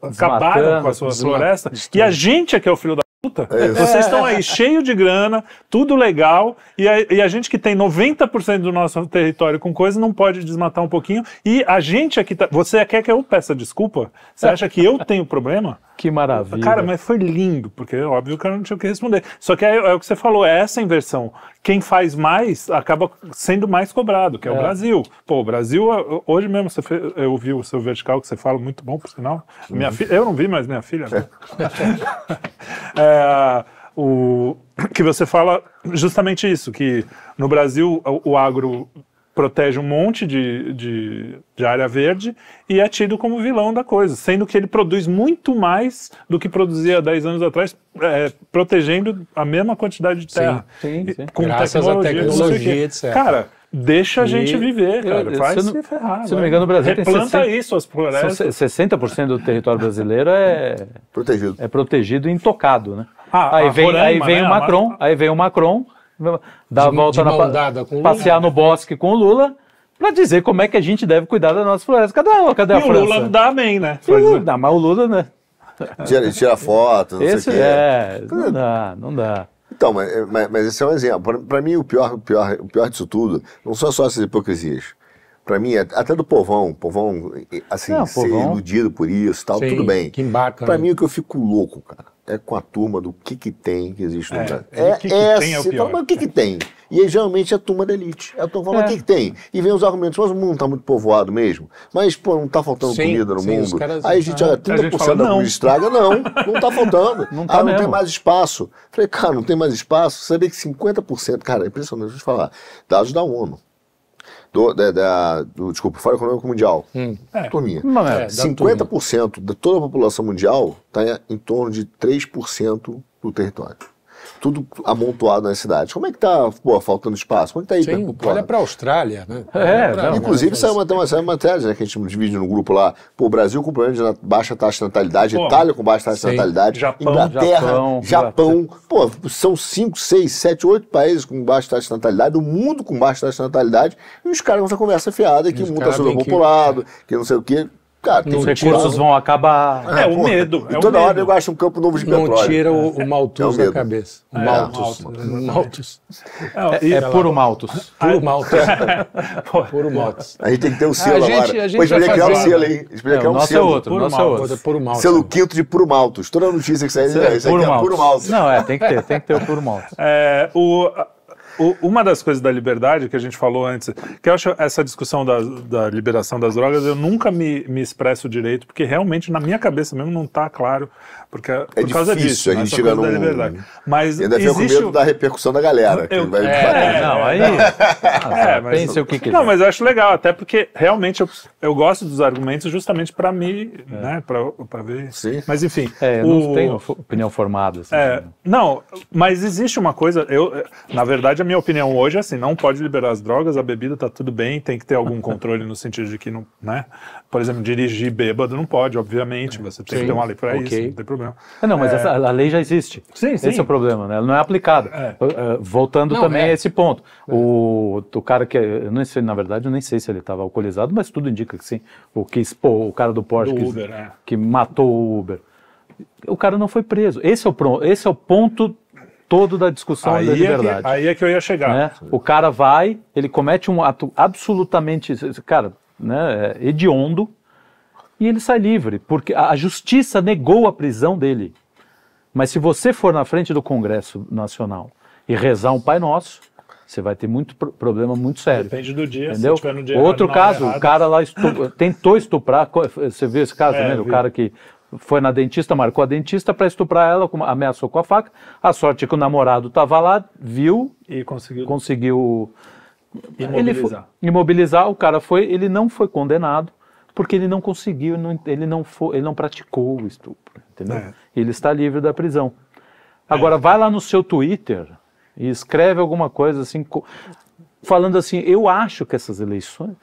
acabaram com a sua floresta. E a gente é que é o filho da puta. É vocês estão aí cheio de grana, tudo legal, e a, e a gente que tem 90% do nosso território com coisa não pode desmatar um pouquinho. E a gente é que tá, você é quer é que eu peça desculpa? Você acha que eu tenho problema? Que maravilha. Cara, mas foi lindo, porque é óbvio que eu não tinha o que responder. Só que é, é o que você falou, é essa inversão. Quem faz mais acaba sendo mais cobrado, que é, é. o Brasil. Pô, o Brasil, é, hoje mesmo, você fez, eu vi o seu vertical que você fala, muito bom, por sinal. Minha uhum. filha, eu não vi, mas minha filha. Né? <laughs> é, o, que você fala justamente isso, que no Brasil o, o agro protege um monte de, de, de, área verde e é tido como vilão da coisa, sendo que ele produz muito mais do que produzia 10 anos atrás, é, protegendo a mesma quantidade de terra. Sim, sim, sim. Com Graças tecnologia, tecnologia etc. Cara, deixa a gente e viver, cara. Eu, Faz se, não, ferrar. Se não me engano, o Brasil tem 60, isso, as florestas. 60% do território brasileiro é protegido, é protegido e intocado, né? Ah, aí, vem, aí vem né? o Macron, aí vem o Macron dar a volta de na dada com passear Lula. no bosque com o Lula para dizer como é que a gente deve cuidar da nossa floresta. Cadê, cadê a e o Lula dá amém, né? E, Lula, é. dá, mas o Lula, né? <laughs> Tira, tira foto, não esse, sei o é, quê. É, não dá, não dá. Então, mas, mas, mas esse é um exemplo. Para mim, o pior, o, pior, o pior disso tudo não são só essas hipocrisias. Para mim, é até do povão, povão, assim, não, povão. ser iludido por isso tal, Sim, tudo bem. Que embarca. Para né? mim, o que eu fico louco, cara, é com a turma do que que tem que existe no é, Brasil. É, o é que, que tem é o pior. Fala, o que que tem? E aí, geralmente é a turma da elite. É a turma fala, é. o que que tem? E vem os argumentos, mas o mundo está muito povoado mesmo. Mas, pô, não está faltando sim, comida no sim, mundo. aí a gente olha, 30% gente fala, da comida estraga. Não, não está faltando. <laughs> não tá ah, não mesmo. tem mais espaço. Falei, cara, não tem mais espaço. Sabia que 50%, cara, é impressionante, deixa eu te falar, dados da ONU do, da, da, do, desculpa, Fórum Econômico Mundial, hum. é. turminha, é, 50% turma. de toda a população mundial está em torno de 3% do território tudo amontoado na cidade. Como é que tá, pô, faltando espaço? Como é que tá aí? Sim, né? olha para Austrália, né? É, pra, não, inclusive é isso saiu uma, uma, uma matéria né, que a gente divide no grupo lá. Pô, Brasil com problema de baixa taxa de natalidade, pô, Itália com baixa taxa sim, de natalidade, Japão, Inglaterra, Japão, Japão, Japão. Pô, são 5, 6, 7, 8 países com baixa taxa de natalidade, o mundo com baixa taxa de natalidade, e os caras com essa conversa fiada que o mundo tá sobrepopulado, que... que não sei o quê. Cara, tem os recursos vão acabar. É, é o medo. É e toda o medo. hora eu acho um campo novo de petróleo. Não tira o, é, é o Maltus é da cabeça. O Maltus. Maltus. É, é puro Maltus. <laughs> Puro Maltus. <laughs> puro Maltus. A gente tem que ter um selo a gente, agora. A gente podia criar um selo, hein? criar um nosso selo. É outro, nosso é outro. Puro Maltus. Selo quinto de puro Maltus. Toda notícia que sai, isso aí é puro Maltus. Não, é, tem que ter, tem que ter o puro Maltus. o, o, uma das coisas da liberdade que a gente falou antes, que eu acho essa discussão da, da liberação das drogas, eu nunca me, me expresso direito, porque realmente na minha cabeça mesmo não está claro porque, é, é por disso, a gente tira num... Mas ainda fica com medo da repercussão da galera. Eu... Vai... É, é, não, aí... Ah, é, mas... o que quiser. Não, é. mas eu acho legal, até porque realmente eu, eu gosto dos argumentos justamente para mim, é. né, para ver... Sim. Mas enfim... É, eu o... não tenho opinião formada. Assim, é, assim. não, mas existe uma coisa, eu, na verdade a minha opinião hoje é assim, não pode liberar as drogas, a bebida tá tudo bem, tem que ter algum <laughs> controle no sentido de que, não, né, por exemplo, dirigir bêbado não pode, obviamente, você tem Sim. que ter uma lei para okay. isso, não tem problema problema. Ah, não, mas é... essa, a lei já existe. Sim, sim. Esse é o problema, né? Ela não é aplicada. É. Eh, voltando não, também é. a esse ponto. É. O, o cara que. É, eu não sei, na verdade, eu nem sei se ele estava alcoolizado, mas tudo indica que sim. O que expô, o cara do Porsche do que, Uber, que matou o Uber. O cara não foi preso. Esse é o, esse é o ponto todo da discussão aí da liberdade. É que, aí é que eu ia chegar. Né? O cara vai, ele comete um ato absolutamente, cara, né, hediondo, e ele sai livre, porque a justiça negou a prisão dele. Mas se você for na frente do Congresso Nacional e rezar um Pai Nosso, você vai ter muito problema muito sério. Depende do dia, entendeu? Se no dia Outro errado, caso, errado. o cara lá estu <laughs> tentou estuprar, você viu esse caso, é, né? O cara que foi na dentista, marcou a dentista para estuprar ela, ameaçou com a faca. A sorte é que o namorado estava lá, viu e conseguiu, conseguiu imobilizar. Ele foi, imobilizar. O cara foi, ele não foi condenado porque ele não conseguiu, ele não, ele não praticou o estupro, entendeu? É. Ele está livre da prisão. Agora, é. vai lá no seu Twitter e escreve alguma coisa assim, falando assim, eu acho que essas eleições...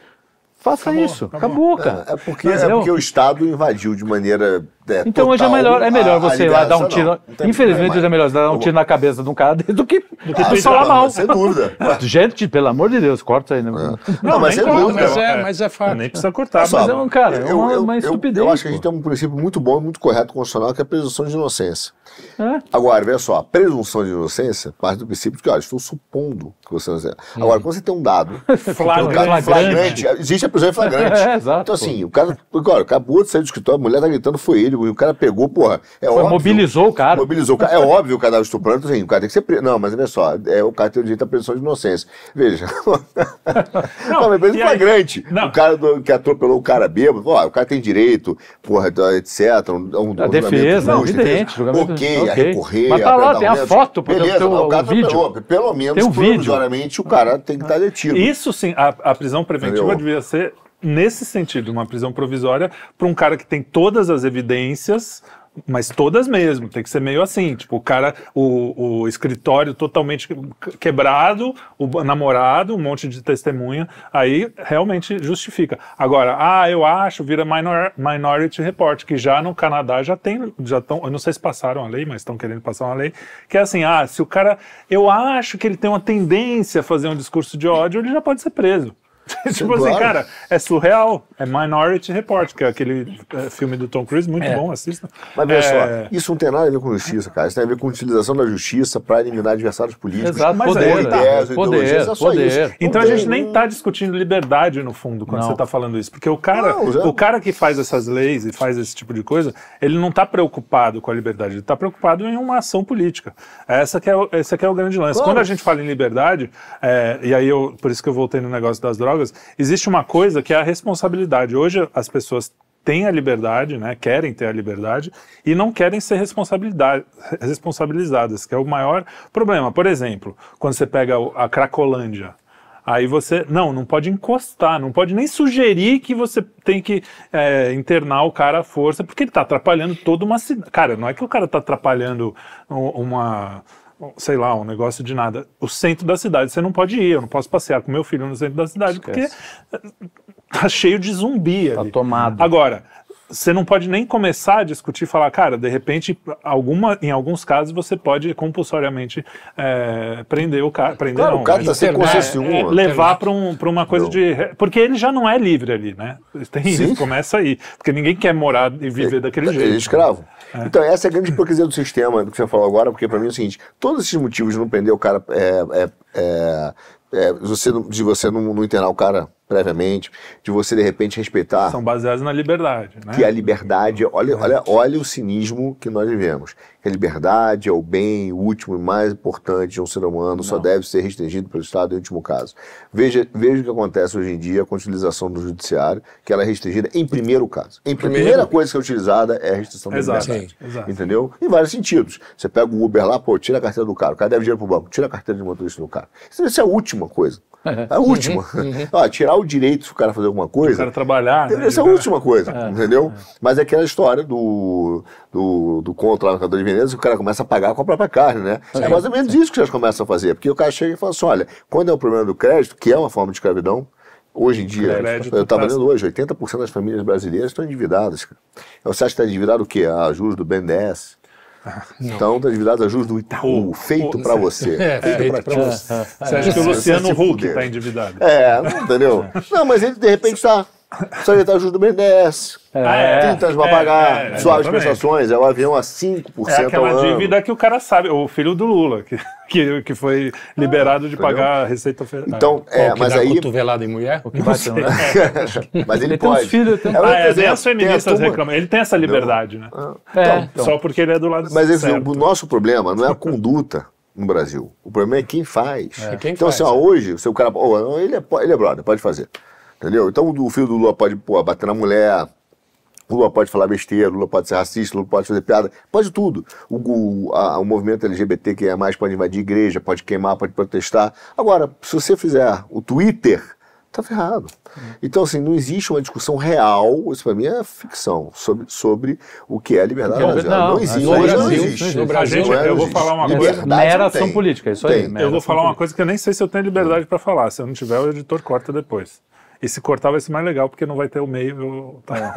Faça acabou, isso, acabou, acabou cara. É, é porque, é porque o Estado invadiu de maneira é, então hoje é melhor, é melhor ah, você ir lá dar um tiro. Não, não infelizmente, hoje é melhor dar um tiro na cabeça de um cara <laughs> do que, do que ah, falar mal. Sem dúvida. <laughs> Gente, pelo amor de Deus, corta aí. Né? É. Não, mas, é dúvida. Mas é, é mas é fácil Nem precisa cortar. Mas é um cara, é eu, é uma, estupidez. Eu, eu acho que a gente tem um princípio muito bom e muito correto constitucional, que é a presunção de inocência. É? Agora, veja só, a presunção de inocência parte do princípio de que, olha, estou supondo que você não é. Agora, quando <laughs> você tem um dado, flagrante, flagrante existe a prisão flagrante. Então, assim, o cara, agora, acabou de sair do escritório, a mulher está gritando, foi ele ele, o cara pegou, porra. É Foi, óbvio, mobilizou o cara. Mobilizou o cara. É óbvio o cara estuprando, assim, o cara tem que ser preso. Não, mas olha só, é, o cara tem o direito à presunção de inocência. Veja. <laughs> não, não, mas é flagrante. Aí, não. O cara do, que atropelou o cara bêbado, o cara tem direito, porra, etc. Um, um, a defesa, não, evidente. Ok, okay. a recorrer. Mas tá lá, tem a foto, por Beleza, exemplo, o, cara o vídeo. Pelo menos, diariamente um provisoriamente, o cara tem que estar tá detido. Isso sim, a, a prisão preventiva Entendeu? devia ser nesse sentido, uma prisão provisória para um cara que tem todas as evidências, mas todas mesmo, tem que ser meio assim, tipo, o cara, o, o escritório totalmente quebrado, o namorado, um monte de testemunha, aí realmente justifica. Agora, ah, eu acho, vira minor, Minority Report, que já no Canadá já tem, já estão, eu não sei se passaram a lei, mas estão querendo passar uma lei, que é assim, ah, se o cara, eu acho que ele tem uma tendência a fazer um discurso de ódio, ele já pode ser preso. <laughs> tipo assim, cara, é surreal. É Minority Report, que é aquele é, filme do Tom Cruise, muito é. bom, assista. Mas veja é... só, isso não tem nada a ver com justiça, cara. Isso tem a ver com a utilização da justiça para eliminar adversários políticos. Exato, mas poder, ideias, tá. poder, é poder. Então a gente nem está discutindo liberdade, no fundo, quando não. você está falando isso. Porque o cara, não, o cara que faz essas leis e faz esse tipo de coisa, ele não está preocupado com a liberdade, ele está preocupado em uma ação política. Essa que é, esse que é o grande lance. Claro. Quando a gente fala em liberdade, é, e aí eu, por isso que eu voltei no negócio das drogas, drogas, existe uma coisa que é a responsabilidade. Hoje as pessoas têm a liberdade, né, querem ter a liberdade e não querem ser responsabilizadas, que é o maior problema. Por exemplo, quando você pega a Cracolândia, Aí você, não, não pode encostar, não pode nem sugerir que você tem que é, internar o cara à força, porque ele está atrapalhando toda uma cidade. Cara, não é que o cara está atrapalhando uma, sei lá, um negócio de nada. O centro da cidade você não pode ir, eu não posso passear com meu filho no centro da cidade, Esquece. porque tá cheio de zumbi tá ali. Tá tomado. Agora, você não pode nem começar a discutir falar, cara, de repente, alguma, em alguns casos, você pode compulsoriamente é, prender o cara. Prender claro, não, o cara está sendo concessionário. levar para um, uma coisa não. de. Porque ele já não é livre ali, né? Tem Sim. isso, começa aí. Porque ninguém quer morar e viver é, daquele é, jeito. Né? É escravo. Né? Então, essa é a grande hipocrisia do sistema do que você falou agora, porque para mim é o seguinte: todos esses motivos de não prender o cara. É, é, é, é você, de você não, não internar o cara previamente, de você de repente respeitar. São baseadas na liberdade, né? Que a liberdade, olha, olha, olha o cinismo que nós vivemos. Que a liberdade é o bem o último e mais importante de um ser humano, Não. só deve ser restringido pelo Estado em último caso. Veja, veja o que acontece hoje em dia com a utilização do judiciário, que ela é restringida em primeiro caso. Em primeira coisa que é utilizada é a restrição da Exato. liberdade. Sim. Entendeu? Em vários sentidos. Você pega o Uber lá, pô, tira a carteira do cara, o cara deve dinheiro pro banco, tira a carteira de motorista do cara. Isso é a última coisa. <laughs> É a última. Uhum, uhum. Ó, tirar o o direito se o cara fazer alguma coisa. O cara trabalhar. né, essa a última coisa, é, entendeu? É. Mas é aquela história do, do, do conto lá no Cador de Veneza, o cara começa a pagar com a própria carne, né? É, é mais ou menos isso que eles começam a fazer. Porque o cara chega e fala assim: olha, quando é o problema do crédito, que é uma forma de escravidão, Hoje em dia, Crédito eu estava lendo hoje, 80% das famílias brasileiras estão endividadas. Você acha que está endividado o quê? A ah, juros do BNDES, então, então, endividados a juros do Itaú, o, feito para você. É, feito é, para ti. Você acha que o Luciano Huck está endividado? É, entendeu? É. Não, mas ele de repente está só ele está é, tintas para é, pagar, é, é suaves prestações, é o avião a 5% é aquela ao ano. dívida que o cara sabe, o filho do Lula, que, que, que foi liberado ah, de entendeu? pagar a Receita Federal. Então, é, Ou que mas aí... cotovelada em mulher? O que bateu, né? <laughs> É, é, mas ele, ele pode. Tem filhos, tem... Ah, é, as feministas tem reclamam. Ele tem essa liberdade, né? Ah, então, então, Só então. porque ele é do lado Mas o nosso problema não é a conduta no Brasil. O problema é quem faz. É, quem então, assim, faz, assim, ó, hoje, o seu cara. Oh, ele, é, ele é brother, pode fazer. Entendeu? Então o filho do Lula pode pô, bater na mulher, o Lula pode falar besteira, o Lula pode ser racista, o Lula pode fazer piada, pode tudo. O, o, a, o movimento LGBT que é mais pode invadir igreja, pode queimar, pode protestar. Agora, se você fizer o Twitter, tá ferrado. Hum. Então, assim, não existe uma discussão real, isso para mim é ficção, sobre, sobre o que é liberdade não, não, não existe. No Brasil, não existe. No Brasil, gente, eu vou falar uma liberdade coisa. Mera ação política, isso tem. aí. Eu vou falar política. uma coisa que eu nem sei se eu tenho liberdade para falar. Se eu não tiver, o editor corta depois. E se cortar vai ser mais legal, porque não vai ter o meio. Tá?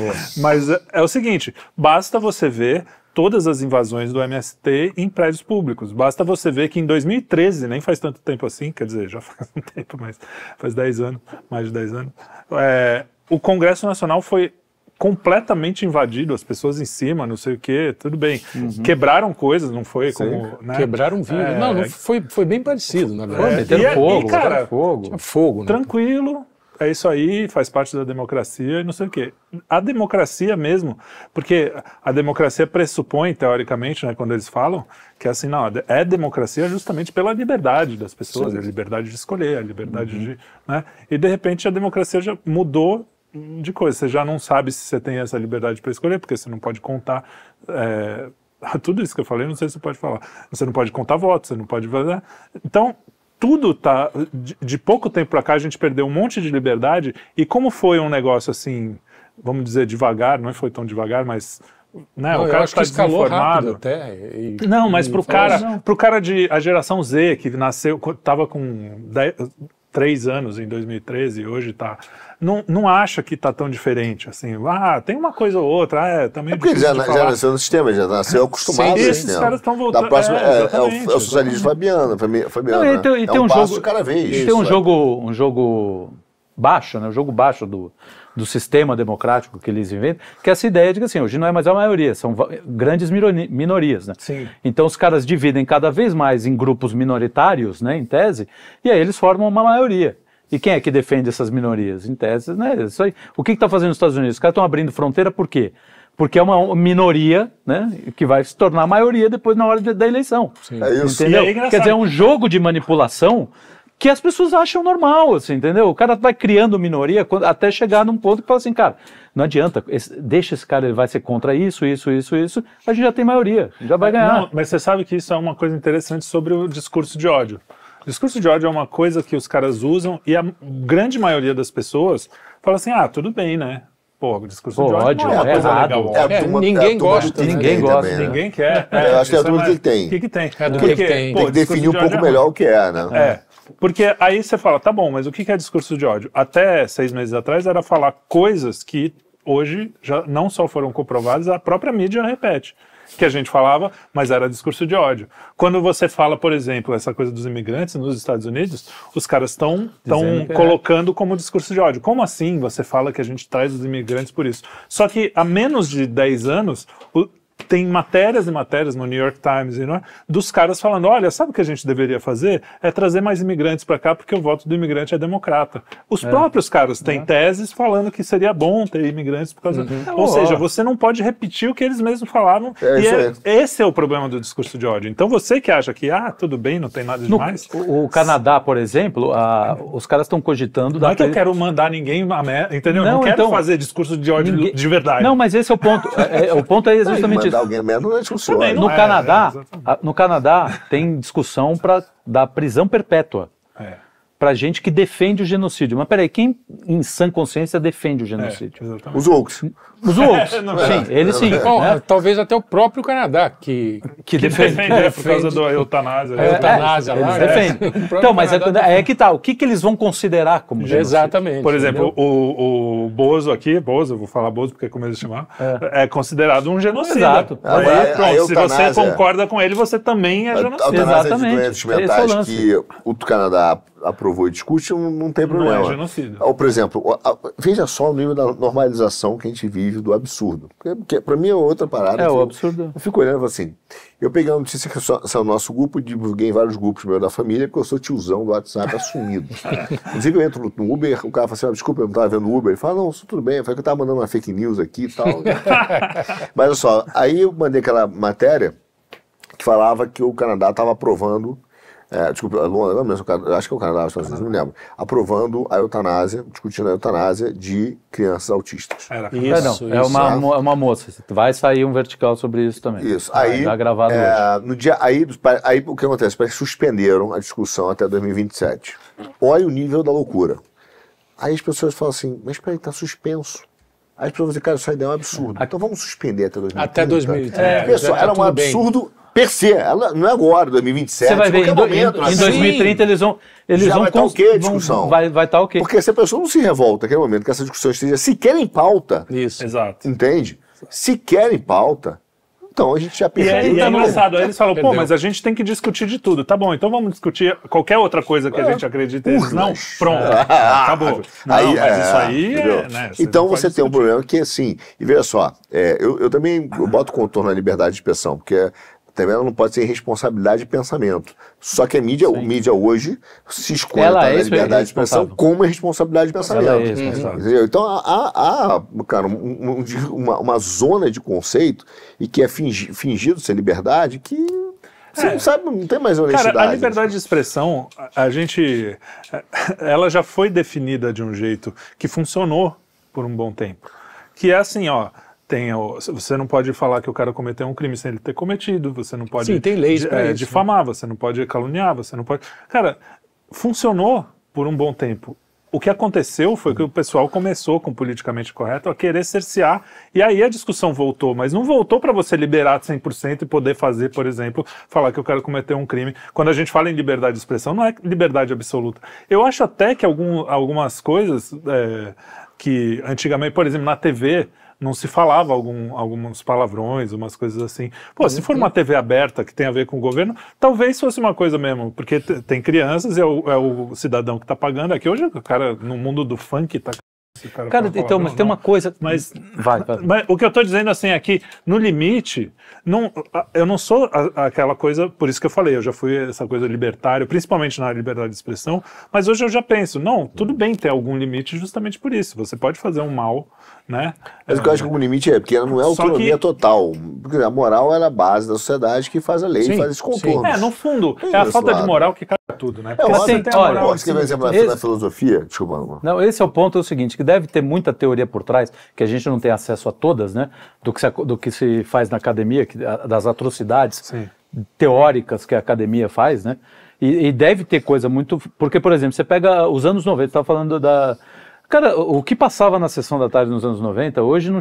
É. <laughs> Mas é, é, o seguinte: basta você ver todas as invasões do MST em prédios públicos. Basta você ver que em 2013, nem faz tanto tempo assim, quer dizer, já <laughs> faz um tempo, mas faz 10 anos, mais de 10 anos, é, o Congresso Nacional foi completamente invadido, as pessoas em cima, não sei o quê, tudo bem. Uhum. Quebraram coisas, não foi Sim. como. Né? Quebraram vidro. É... Não, não foi, foi bem parecido, na verdade. É. é Meteram fogo, e, cara, fogo. fogo. Né? Tranquilo é isso aí, faz parte da democracia e não sei o quê. A democracia mesmo, porque a democracia pressupõe, teoricamente, né, quando eles falam, que é assim, não, é democracia justamente pela liberdade das pessoas, Sim. a liberdade de escolher, a liberdade uhum. de. Né, e de repente a democracia já mudou de coisa. Você já não sabe se você tem essa liberdade para escolher, porque você não pode contar. É, <laughs> tudo isso que eu falei, não sei se você pode falar. Você não pode contar votos, você não pode. Então, tudo tá. De, de pouco tempo para cá a gente perdeu um monte de liberdade. E como foi um negócio assim, vamos dizer, devagar, não foi tão devagar, mas. Né, não, o cara está desinformado. Até, e, não, mas para o cara, assim, não. pro cara de a geração Z que nasceu, estava com 10, 3 anos em 2013 e hoje está não, não acha que está tão diferente, assim, ah, tem uma coisa ou outra, ah, é, também é porque já, já nasceu no sistema, já nasceu acostumado Sim, esses sistema. caras estão voltando. Da próxima, é, é, o, é o é socialismo fabiano, fabiano não, e né? tem, né? e é tem é um, um jogo, cada vez. tem um é. jogo, um jogo baixo, né, um jogo baixo do, do sistema democrático que eles inventam, que essa ideia de que assim, hoje não é mais a maioria, são grandes minorias, né? Sim. Então os caras dividem cada vez mais em grupos minoritários, né, em tese, e aí eles formam uma maioria. E quem é que defende essas minorias? Em tese, né? Isso aí. O que está fazendo os Estados Unidos? Os caras estão abrindo fronteira por quê? Porque é uma minoria, né? Que vai se tornar maioria depois na hora de, da eleição. Sim. É isso. Entendeu? É Quer dizer, é um jogo de manipulação que as pessoas acham normal, assim, entendeu? O cara vai criando minoria até chegar num ponto que fala assim, cara, não adianta, esse, deixa esse cara, ele vai ser contra isso, isso, isso, isso, a gente já tem maioria, já vai é, ganhar. Não, mas você sabe que isso é uma coisa interessante sobre o discurso de ódio. Discurso de ódio é uma coisa que os caras usam e a grande maioria das pessoas fala assim: ah, tudo bem, né? Pô, discurso Pô, de ódio, ódio é, é coisa errado. legal. É, é ninguém gosta, ninguém gosta, também, né? ninguém quer. É, é, eu acho que é, é tudo que tem. O que, que tem? É a que, tem. Pô, tem que definir um pouco melhor o que é, né? É. Porque aí você fala, tá bom, mas o que é discurso de ódio? Até seis meses atrás era falar coisas que hoje já não só foram comprovadas, a própria mídia repete que a gente falava, mas era discurso de ódio. Quando você fala, por exemplo, essa coisa dos imigrantes nos Estados Unidos, os caras estão tão é. colocando é. como discurso de ódio. Como assim você fala que a gente traz os imigrantes por isso? Só que há menos de 10 anos, tem matérias e matérias no New York Times e não é, dos caras falando: olha, sabe o que a gente deveria fazer? É trazer mais imigrantes para cá, porque o voto do imigrante é democrata. Os é. próprios caras têm é. teses falando que seria bom ter imigrantes por causa. Uhum. Ou oh, seja, oh. você não pode repetir o que eles mesmos falaram. É, e é esse é o problema do discurso de ódio. Então você que acha que, ah, tudo bem, não tem nada de mais o, Canadá, por exemplo, a, os caras estão cogitando. Não é que eu quero mandar ninguém, entendeu? Não, não quero então, fazer discurso de ódio ninguém... de verdade. Não, mas esse é o ponto. É, o ponto é justamente isso mandar alguém mesmo, não é no, é, Canadá, é, no Canadá tem discussão para da prisão perpétua para gente que defende o genocídio. Mas peraí, quem em sã consciência defende o é, genocídio? <laughs> É, os woke. Os woke. sim, é. eles sim. Bom, né? É, talvez até o próprio Canadá que, que, que defende, defende, é, por causa da eutanásia. eutanásia é, né? lá. Eles defendem. <laughs> Então, mas é, que tá, o que, que eles vão considerar como genocídio? Exatamente. Por exemplo, o, o, Bozo aqui, Bozo, vou falar Bozo porque é como chamar, é. considerado um genocídio. Exato. Aí, pronto, se você concorda com ele, você também é genocídio. Exatamente. É que o Canadá aprovou e discute, não tem problema. Não é genocídio. Ou, por exemplo, veja só o nível da normalização que a gente vive do absurdo. Porque, para mim é outra parada. É, o assim, absurdo. É. Eu fico olhando assim. Eu peguei uma notícia que só, o nosso grupo, divulguei em vários grupos meu da família, porque eu sou tiozão do WhatsApp assumido. <laughs> Inclusive, eu entro no Uber, o cara fala assim: ah, desculpa, eu não estava vendo o Uber. Ele fala: não, tudo bem. Eu falei que eu estava mandando uma fake news aqui e tal. <laughs> Mas olha só, aí eu mandei aquela matéria que falava que o Canadá estava aprovando é, desculpa, é é eu não, acho que é o Canadá, os Estados Unidos, não me lembro. Aprovando a eutanásia, discutindo a eutanásia de crianças autistas. Era. Isso, é, não, isso. É, uma, né? é uma moça. Vai sair um vertical sobre isso também. Isso. Tá, aí, tá gravado é, hoje. No dia, aí, aí o que acontece? Parece que suspenderam a discussão até 2027. Olha o nível da loucura. Aí as pessoas falam assim, mas peraí, tá suspenso. Aí as pessoas dizem, assim, cara, essa ideia é um absurdo. Então vamos suspender até 2030. Até 2030. É, Pessoal, tá era um absurdo per se, ela, não é agora, 2027, Você vai ver, em, momento, em, em 2030 eles vão... Eles vão vai estar tá o quê a discussão? Vão, vai, vai estar tá o quê? Porque se a pessoa não se revolta naquele momento que essa discussão esteja sequer em pauta... Isso. Exato. Entende? Sequer em pauta, então a gente já perdeu. E, é, e engraçado, aí eles falam, pô, mas a gente tem que discutir de tudo. Tá bom, então vamos discutir qualquer outra coisa que é. a gente acredita. Eles, não, pronto, <laughs> acabou. Não, aí, mas isso é, aí é, né, você Então você discutir. tem um problema que, assim, e veja só, é, eu, eu também eu boto contorno à liberdade de expressão, porque também ela não pode ser responsabilidade de pensamento. Só que a mídia, o mídia hoje se escolhe ela é liberdade de expressão como é responsabilidade de pensamento. Ela é uhum. Então há, há cara, um, uma, uma, zona de conceito e que é fingi, fingido ser liberdade que você é. não sabe, não tem mais honestidade. Cara, a né? liberdade de expressão, a gente, ela já foi definida de um jeito que funcionou por um bom tempo. Que é assim, ó, tem você não pode falar que o cara cometeu um crime sem ele ter cometido, você não pode Sim, tem leis é, isso, né? difamar, né? você não pode caluniar, você não pode. Cara, funcionou por um bom tempo. O que aconteceu foi que o pessoal começou com politicamente correto a querer cercear, e aí a discussão voltou, mas não voltou para você liberar 100% e poder fazer, por exemplo, falar que eu quero cometer um crime. Quando a gente fala em liberdade de expressão, não é liberdade absoluta. Eu acho até que algum, algumas coisas é, que antigamente, por exemplo, na TV, não se falava algum, alguns palavrões, umas coisas assim. Pô, se for uma uhum. TV aberta que tem a ver com o governo, talvez fosse uma coisa mesmo, porque tem crianças e é o, é o cidadão que está pagando. Aqui é hoje, o cara, no mundo do funk, está Cara, cara então, mas não. tem uma coisa. Mas, vai, vai. mas o que eu estou dizendo assim é que, no limite, não, eu não sou a, aquela coisa, por isso que eu falei, eu já fui essa coisa libertário, principalmente na liberdade de expressão, mas hoje eu já penso, não, tudo bem ter algum limite justamente por isso. Você pode fazer um mal né? Mas o que eu acho que o limite é, porque ela não é autonomia que... total. Porque a moral é a base da sociedade que faz a lei, sim, faz esse contorno. É, no fundo, é a falta lado. de moral que caga tudo, né? É, porque é, assim, tem olha, moral, você exemplo esse... da filosofia? Desculpa. Não. não, esse é o ponto, é o seguinte, que deve ter muita teoria por trás, que a gente não tem acesso a todas, né? Do que se, do que se faz na academia, que, das atrocidades sim. teóricas que a academia faz, né? E, e, deve ter coisa muito... Porque, por exemplo, você pega os anos 90, você estava falando da Cara, o que passava na sessão da tarde nos anos 90, hoje não,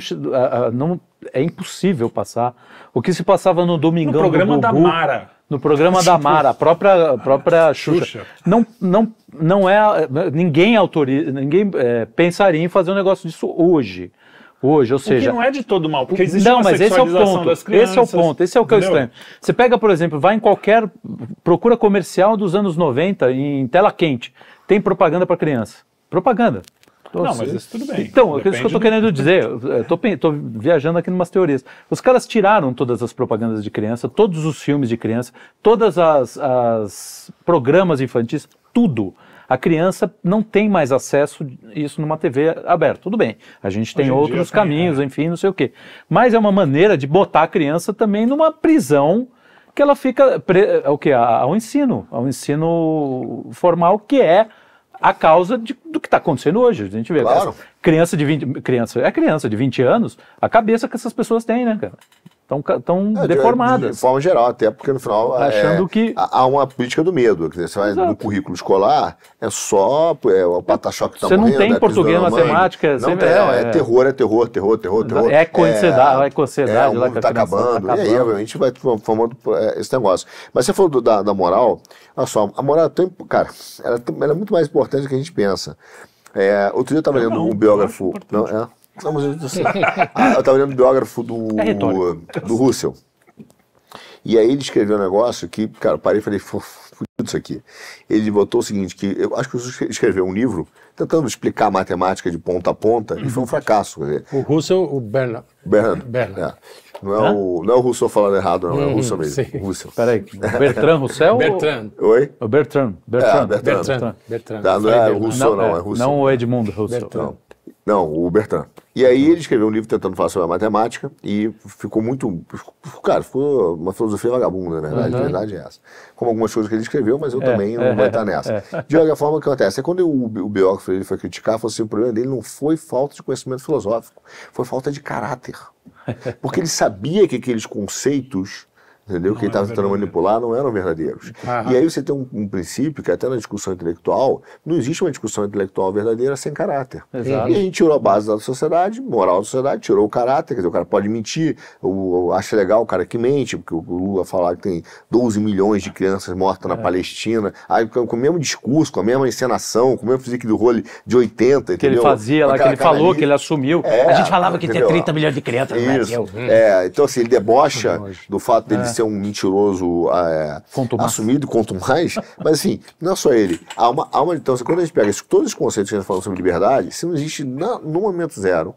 não é impossível passar. O que se passava no Domingão no programa do Gugu, da Mara. No programa da Mara, a própria, a própria <laughs> Xuxa. Xuxa. Não, não, não é. Ninguém autoriza, ninguém é, pensaria em fazer um negócio disso hoje hoje, ou seja... O que não é de todo mal, porque existe não, uma mas esse é o ponto, Esse é o ponto, esse é o que é eu estranho. Você pega, por exemplo, vai em qualquer procura comercial dos anos 90, em tela quente, tem propaganda para criança. Propaganda. Não, mas isso tudo bem. Então, é isso que eu estou querendo dizer, estou viajando aqui em umas teorias. Os caras tiraram todas as propagandas de criança, todos os filmes de criança, todas as, as programas infantis, tudo. A criança não tem mais acesso a isso numa TV aberta. Tudo bem, a gente tem outros dia, caminhos, é. enfim, não sei o quê. Mas é uma maneira de botar a criança também numa prisão que ela fica pre... É o que ao ensino, ao ensino formal que é a causa de, do que está acontecendo hoje. A gente vê né? claro. criança de 20, criança, é criança de 20 anos, a cabeça que essas pessoas têm, né, cara? estão é, deformadas. De, de, forma geral, até porque no final achando é, que há uma política do medo. Quer dizer, você vai Exato. no currículo escolar, é só é, o pata-choque está Você não tem português, matemática. Não tem, é, é, é, terror, é terror, terror, terror, terror. É ansiedade, é, ecoansiedade. É, é o mundo está acabando, tá acabando. E aí, a gente vai formando é, esse negócio. Mas você falou do, da, da, moral. Olha só, a moral, tem, cara, ela, ela, é muito mais importante do que a gente pensa. outro dia eu estava lendo não, um biógrafo... Não, é, não, assim. <laughs> ah, eu estava lendo o biógrafo do, é do Russell. E aí ele escreveu um negócio que, cara, parei e falei, fudido isso aqui. Ele botou o seguinte, que eu acho que o escreveu um livro tentando explicar a matemática de ponta a ponta uhum. e foi um fracasso. Dizer, o Russell, o Bernard. Bernard. Bernard. É. Não, é o, não é o Russell falando errado, não. Hum, é o uhum, Russell mesmo. Sim. Russell. Peraí, Bertrand Russell? Bertrand. Oi? O Bertrand. É, Bertrand. É, Bertrand. Bertrand. Bertrand. Tá, não é o Russell, não. não é, é Russell. Não o Edmundo Russell. Bertrand. Não. Não, o Bertrand. E aí uhum. ele escreveu um livro tentando falar sobre a matemática e ficou muito. Cara, ficou uma filosofia vagabunda, né? Uhum. A verdade é essa. Como algumas coisas que ele escreveu, mas eu é, também é, não vou entrar <laughs> nessa. É. De qualquer forma, o que acontece? É quando o biógrafo ele foi criticar, falou assim: o problema dele não foi falta de conhecimento filosófico, foi falta de caráter. <laughs> Porque ele sabia que aqueles conceitos Entendeu? Não Quem estava é tentando manipular não eram verdadeiros. Aham. E aí você tem um, um, princípio que é até na discussão intelectual, não existe uma discussão intelectual verdadeira sem caráter. Exato. E a gente tirou a base da sociedade, moral da sociedade, tirou o caráter, quer dizer, o cara pode mentir, o, acha legal o cara que mente, porque o Lula falar que tem 12 milhões de crianças mortas é. na Palestina, aí com o mesmo discurso, com a mesma encenação, com o mesmo físico do role de 80, entendeu? Que ele fazia lá, que ele falou, ali. que ele assumiu. É, a gente falava que entendeu? tinha 30 milhões de crianças no Brasil. É, então assim, ele debocha do fato dele é ser um mentiroso ah, é, assumido, quanto mais. mas assim, não é só ele. Há uma, há uma, então, quando a gente pega todos os conceitos que a gente fala sobre liberdade, se não existe na, no momento zero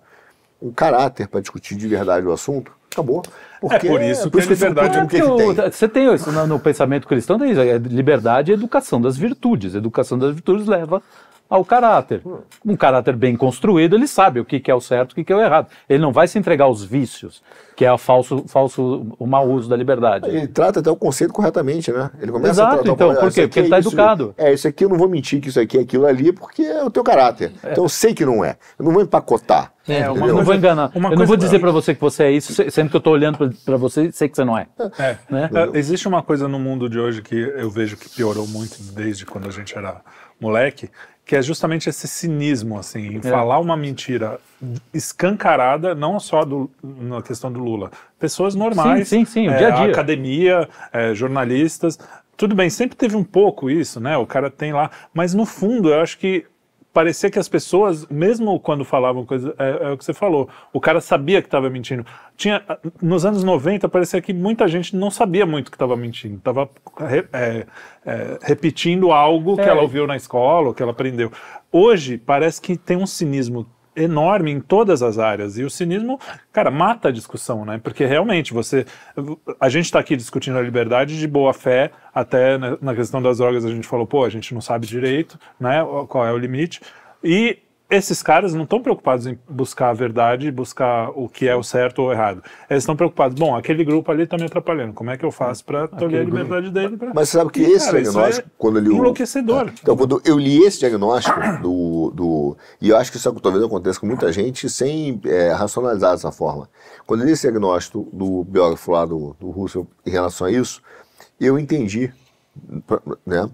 um caráter para discutir de verdade o assunto, acabou. Porque, é por isso por é que, por isso que liberdade é que tem. Você tem isso no, no pensamento cristão, tem isso, é liberdade e educação das virtudes. educação das virtudes leva ao caráter. Um caráter bem construído, ele sabe o que, que é o certo e o que, é o errado. Ele não vai se entregar aos vícios, que é o falso, falso, o mau uso da liberdade. Ele trata até o conceito corretamente, né? Ele começa Exato, a tratar então, o por ah, quê? Porque ele está é educado. É, isso aqui eu não vou mentir que isso aqui é aquilo ali, porque é o teu caráter. É. Então eu sei que não é. Eu não vou empacotar. É, eu não vou enganar. eu não vou dizer para você que você é isso, sendo que eu estou olhando para você e sei que você não é. é. Né? É, existe uma coisa no mundo de hoje que eu vejo que piorou muito desde quando a gente era moleque, que é justamente esse cinismo, assim, em é. falar uma mentira escancarada, não só do, na questão do Lula. Pessoas normais, sim, sim, sim, é, dia -dia. academia, é, jornalistas. Tudo bem, sempre teve um pouco isso, né? O cara tem lá. Mas no fundo, eu acho que parecia que as pessoas, mesmo quando falavam coisas, é, é, o que você falou, o cara sabia que estava mentindo. Tinha, nos anos 90, parecia que muita gente não sabia muito que estava mentindo, estava é, é, repetindo algo que é. ela ouviu na escola, ou que ela aprendeu. Hoje, parece que tem um cinismo enorme em todas as áreas. E o cinismo, cara, mata a discussão, né? Porque realmente você. A gente está aqui discutindo a liberdade de boa fé, até na questão das drogas a gente falou, pô, a gente não sabe direito, né? Qual é o limite. E esses caras não estão preocupados em buscar a verdade, buscar o que é o certo ou errado. Eles estão preocupados, bom, aquele grupo ali está me atrapalhando, como é que eu faço para tolher a liberdade dele? Pra... Mas sabe que e, esse cara, é diagnóstico, é quando ele? Enlouquecedor. É. Então, quando eu li esse diagnóstico do... do e eu acho que isso é talvez aconteça com muita gente sem é, racionalizar dessa forma. Quando eu li esse diagnóstico do biógrafo lá do, do Russell em relação a isso, eu entendi né,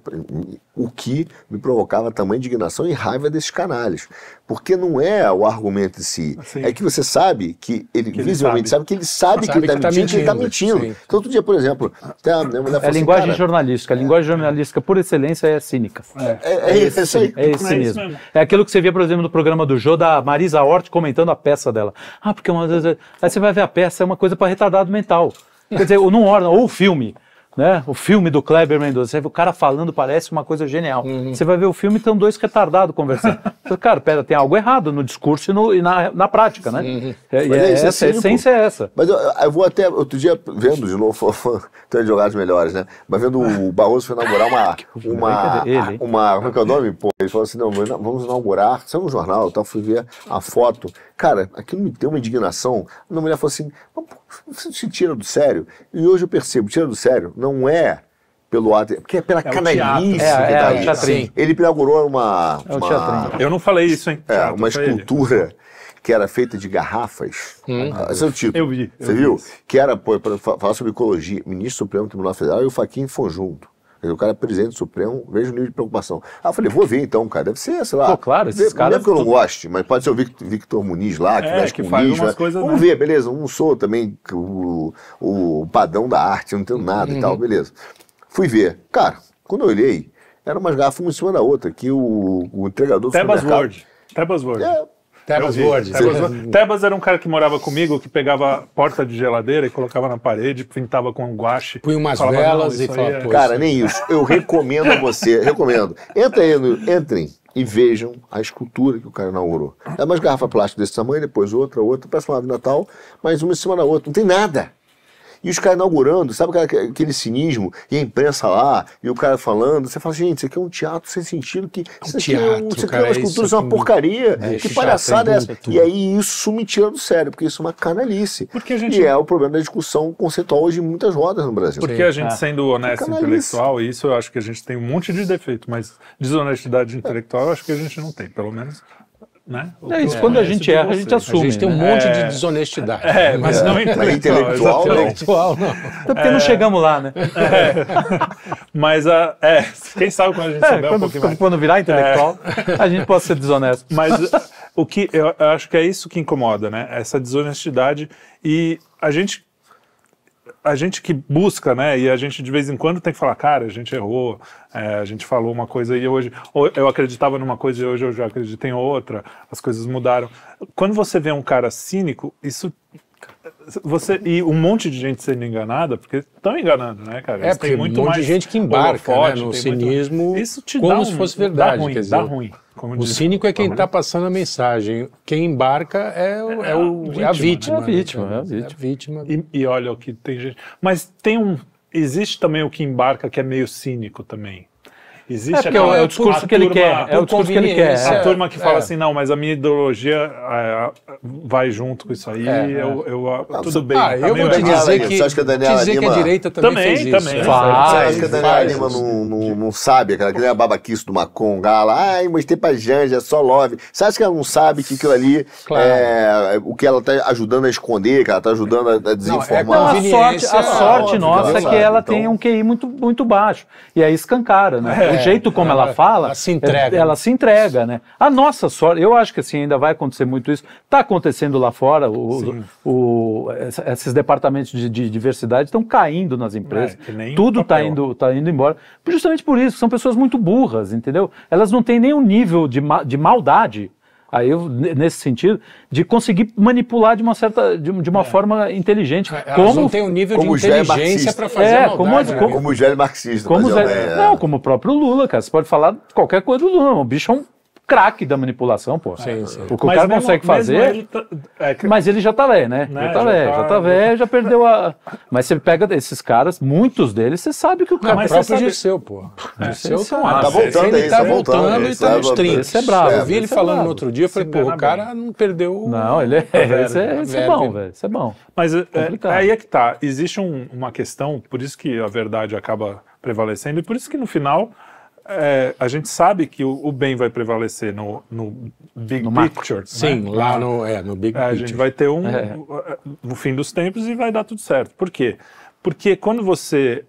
o que me provocava tamanha indignação e raiva desses canalhas. Porque não é o argumento em si. Assim, é que você sabe que ele que visivelmente sabe. sabe. que ele sabe, sabe que ele está tá mentindo, que ele está mentindo. Sim. Então, outro dia, por exemplo, a, né, é a assim, linguagem cara, jornalística. A é. linguagem jornalística, por excelência, é cínica. É, é, é, é isso, é isso aí. É esse é mesmo. mesmo. É aquilo que você via, por exemplo, no programa do Jô, da Marisa Hort comentando a peça dela. Ah, porque uma, aí você vai ver a peça, é uma coisa para retardado mental. Quer dizer, ou não orna, ou o filme. Né? O filme do Kleber Mendonça, você vê o cara falando, parece uma coisa genial. Uhum. Você vai ver o filme, e estão dois retardados conversando. <laughs> cara, pera, tem algo errado no discurso e, no, e na, na prática, né? Uhum. É, é, é, essa, assim, a essência é essa. Mas eu, eu, vou até, outro dia, vendo de novo, <laughs> tem jogados melhores, né? Mas vendo o <laughs> Barroso foi inaugurar uma, uma, é é ele, uma, como é que é o nome? Pô, ele falou assim, não, vamos inaugurar, saiu no jornal, tal, fui ver a foto. Cara, aquilo me deu uma indignação. A minha mulher falou assim, mas por se tira do sério. E hoje eu percebo, tira do sério, não é pelo ato, é porque é pela é canalice é, é, é, é Ele inaugurou uma, é uma Eu não falei isso, hein? É, uma escultura que era feita de garrafas. Hum. esse ah, é o tipo. Eu vi. Você eu viu? Vi que era para falar sobre ecologia. Ministro do Supremo Tribunal Federal e o Faquinha foram junto. O cara é presidente do Supremo, vejo o nível de preocupação. Ah, eu falei, vou ver então, cara. Deve ser, sei lá. Pô, claro, esses ver, Não é que eu não goste, mas pode ser o Victor Muniz lá, que é, que com faz Muniz, umas né? coisas, Vamos né? ver, beleza. Não sou também o, o padrão da arte, não tenho nada uhum. e tal, uhum. beleza. Fui ver. Cara, quando eu olhei, eram umas garrafas uma em cima da outra, que o, o entregador do Até supermercado... Buzzword. Até Buzzword. É, Tebas Word. Tebas, Tebas, era um cara que morava comigo, que pegava porta de geladeira e colocava na parede, pintava com um guache. Põe umas falava, velas e falava, é... Cara, nem é isso. Eu recomendo a você, recomendo. Entra aí, no, entrem e vejam a escultura que o cara inaugurou. É mais garrafa plásticas desse tamanho, depois outra, outra, parece uma árvore natal, mas uma em cima da outra. Não tem nada. E os caras inaugurando, sabe aquele cinismo? E a imprensa lá, e o cara falando. Você fala, gente, isso aqui é um teatro sem sentido. que é um Isso teatro, aqui é, um, é cara, uma escultura, isso é uma é porcaria. É, que é palhaçada é essa? E aí isso me tira do sério, porque isso é uma canalice. Porque a gente... E é o problema da discussão conceitual hoje em muitas rodas no Brasil. Porque a gente, sendo honesto intelectual, isso eu acho que a gente tem um monte de defeito, mas desonestidade intelectual eu acho que a gente não tem, pelo menos né? É isso, quando é, a gente erra, a gente assume. A gente tem um né? monte de é. desonestidade. É, mas é. não <laughs> intelectual. Não, intelectual, não. Até porque não é. chegamos lá, né? Mas, a, ah, quem sabe quando a gente é, souber quando, um mais. quando virar intelectual, a gente pode ser desonesto. Mas ah, o que eu, eu acho que é isso que incomoda, né? Essa desonestidade e a gente a gente que busca, né? E a gente de vez em quando tem que falar, cara, a gente errou, é, a gente falou uma coisa e hoje eu acreditava numa coisa e hoje eu já acredito em outra, as coisas mudaram. Quando você vê um cara cínico, isso você, e um monte de gente sendo enganada, porque estão enganando, né, cara? É, Eles muito um monte de gente que embarca né, no cinismo muito... Isso te como um, se fosse verdade. Dá ruim, quer dizer, dá ruim. o diz, cínico é quem está passando a mensagem. Quem embarca é, o, é, o, vítima, é a vítima. É a vítima. Né? É, né é a vítima. É a vítima. E, e olha o que tem gente... Mas tem um... Existe também o que embarca que é meio cínico também Existe é, é aquela, é o discurso que ele quer. É o discurso que ele quer. É. A turma que fala é. assim, não, mas a minha ideologia é, vai junto com isso aí, é. eu, eu, eu, tudo bem. Ah, eu tá vou te dizer que, você acha que a Daniela dizer Lima... que a direita também, também fez isso. faz, Você acha que a Daniela Lima não, não, não sabe, aquela que nem a babaquice do Macongá lá, ai, mostrei pra Janja, só love. Você acha que ela não sabe que aquilo ali claro. é o que ela tá ajudando a esconder, que ela tá ajudando a desinformar? Não, a sorte, a sorte nossa é que então, ela então- tem um QI muito, muito baixo. E aí escancara, né? o é, jeito como ela, ela fala, ela se entrega. É, ela né? se entrega, né? A nossa sorte, eu acho que assim ainda vai acontecer muito isso. Está acontecendo lá fora, o, o, esses departamentos de, de diversidade estão caindo nas empresas. É, Tudo está indo, tá indo embora. Justamente por isso, são pessoas muito burras, entendeu? Elas não têm nenhum nível de, ma de maldade Aí eu, nesse sentido, de conseguir manipular de uma certa, de, de uma é. forma inteligente. É, elas como não tem um nível de é inteligência para fazer é, maldade, como, né? como, é como o Gélio marxista. Como Zé, é... Não, como o próprio Lula, cara. Você pode falar qualquer coisa do Lula. O bicho é um craque da manipulação, pô. Sim, é. sim. O que o cara mesmo, consegue assim, fazer. Ele tá, é que... Mas ele já tá velho, né? né? Tá já tá velho, já, tá velho, já perdeu a. Mas você pega esses caras, muitos deles, você sabe que o cara. Não, mas tá o próprio Dirceu, pô. É. Dirceu é. tá, tá voltando. Ele tá voltando e tá nos 30. Esse é bravo. É, eu vi ele é falando no outro dia, eu falei, pô, o cara não perdeu. <laughs> Não, ele é. Isso <laughs> é bom, velho. Isso é bom. Mas aí é que tá. Existe uma questão, por isso que a verdade acaba prevalecendo, e por isso que no final é, a gente sabe que o, o, bem vai prevalecer no, no big no picture. Né? Sim, lá no, é, no big é, picture. A gente vai ter um é. é. no fim dos tempos e vai dar tudo certo. Por quê? Porque quando você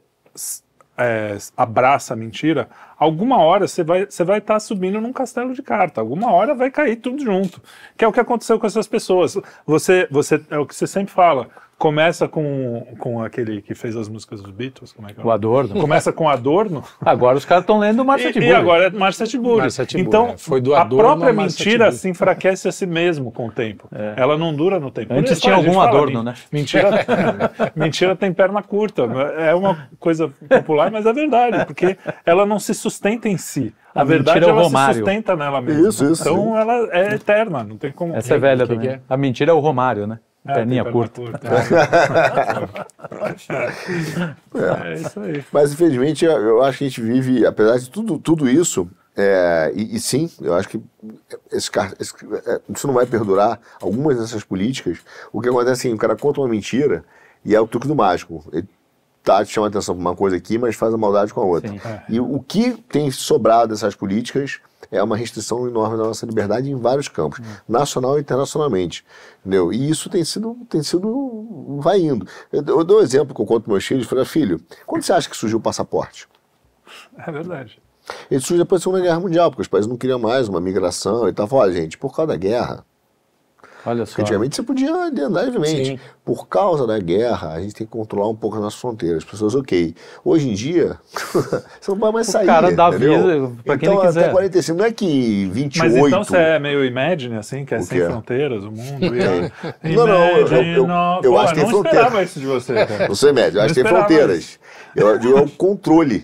é, abraça a mentira, alguma hora você vai vai estar tá subindo num castelo de carta, alguma hora vai cair tudo junto. Que é o que aconteceu com essas pessoas. Você você é o que você sempre fala. Começa com, com aquele que fez as músicas dos Beatles, como é que é? O Adorno. Começa com Adorno. Agora os caras estão lendo o Tiburi. E, agora é Márcio Tiburi. Então, é. Foi do Adorno a própria é mentira se enfraquece a si mesmo com o tempo. É. Ela não dura no tempo. Antes tinha algum Adorno, né? Mentira, <laughs> mentira tem perna curta. É? é uma coisa popular, mas é verdade, porque ela não se sustenta em si. A, a verdade é ela Romário. se sustenta nela mesma. Isso, isso. Então sim. ela é eterna, não tem como... Essa é velha que também. Que é? A mentira é o Romário, né? Ah, perninha curta. curta. <laughs> é. é. isso aí. Mas infelizmente eu acho que a gente vive, apesar de tudo, tudo isso, é, e, e, sim, eu acho que esse, esse, é, isso não vai perdurar algumas dessas políticas. O que acontece é que assim, o cara conta uma mentira e é o truque do mágico. Ele tá te chamando atenção para uma coisa aqui, mas faz a maldade com a outra. Sim. E o que tem sobrado dessas políticas é uma restrição enorme da nossa liberdade em vários campos, uhum. nacional e internacionalmente. Entendeu? E isso tem sido, tem sido vai indo. Eu, eu dou um exemplo que eu conto para meus filhos, falei, filho, quando você acha que surgiu o passaporte? É verdade. Ele surge depois da Segunda Guerra Mundial, porque os países não queriam mais uma migração e tal. olha, gente, por causa da guerra, Olha só. antigamente você podia andar livremente. Sim. Por causa da guerra, a gente tem que controlar um pouco as nossas fronteiras. As pessoas, ok. Hoje em dia, <laughs> você não vai mais saídas sair. O cara dá vida pra para quem então, ele quiser. Até 45, não é que 28... Mas então você é meio Imagine, assim, que é sem fronteiras, o mundo. <laughs> E é. não, não, eu, eu, eu, eu Pô, acho que tem fronteiras. Eu não esperava isso de você, cara. Você é médio, eu acho que tem fronteiras. Eu digo, é o controle.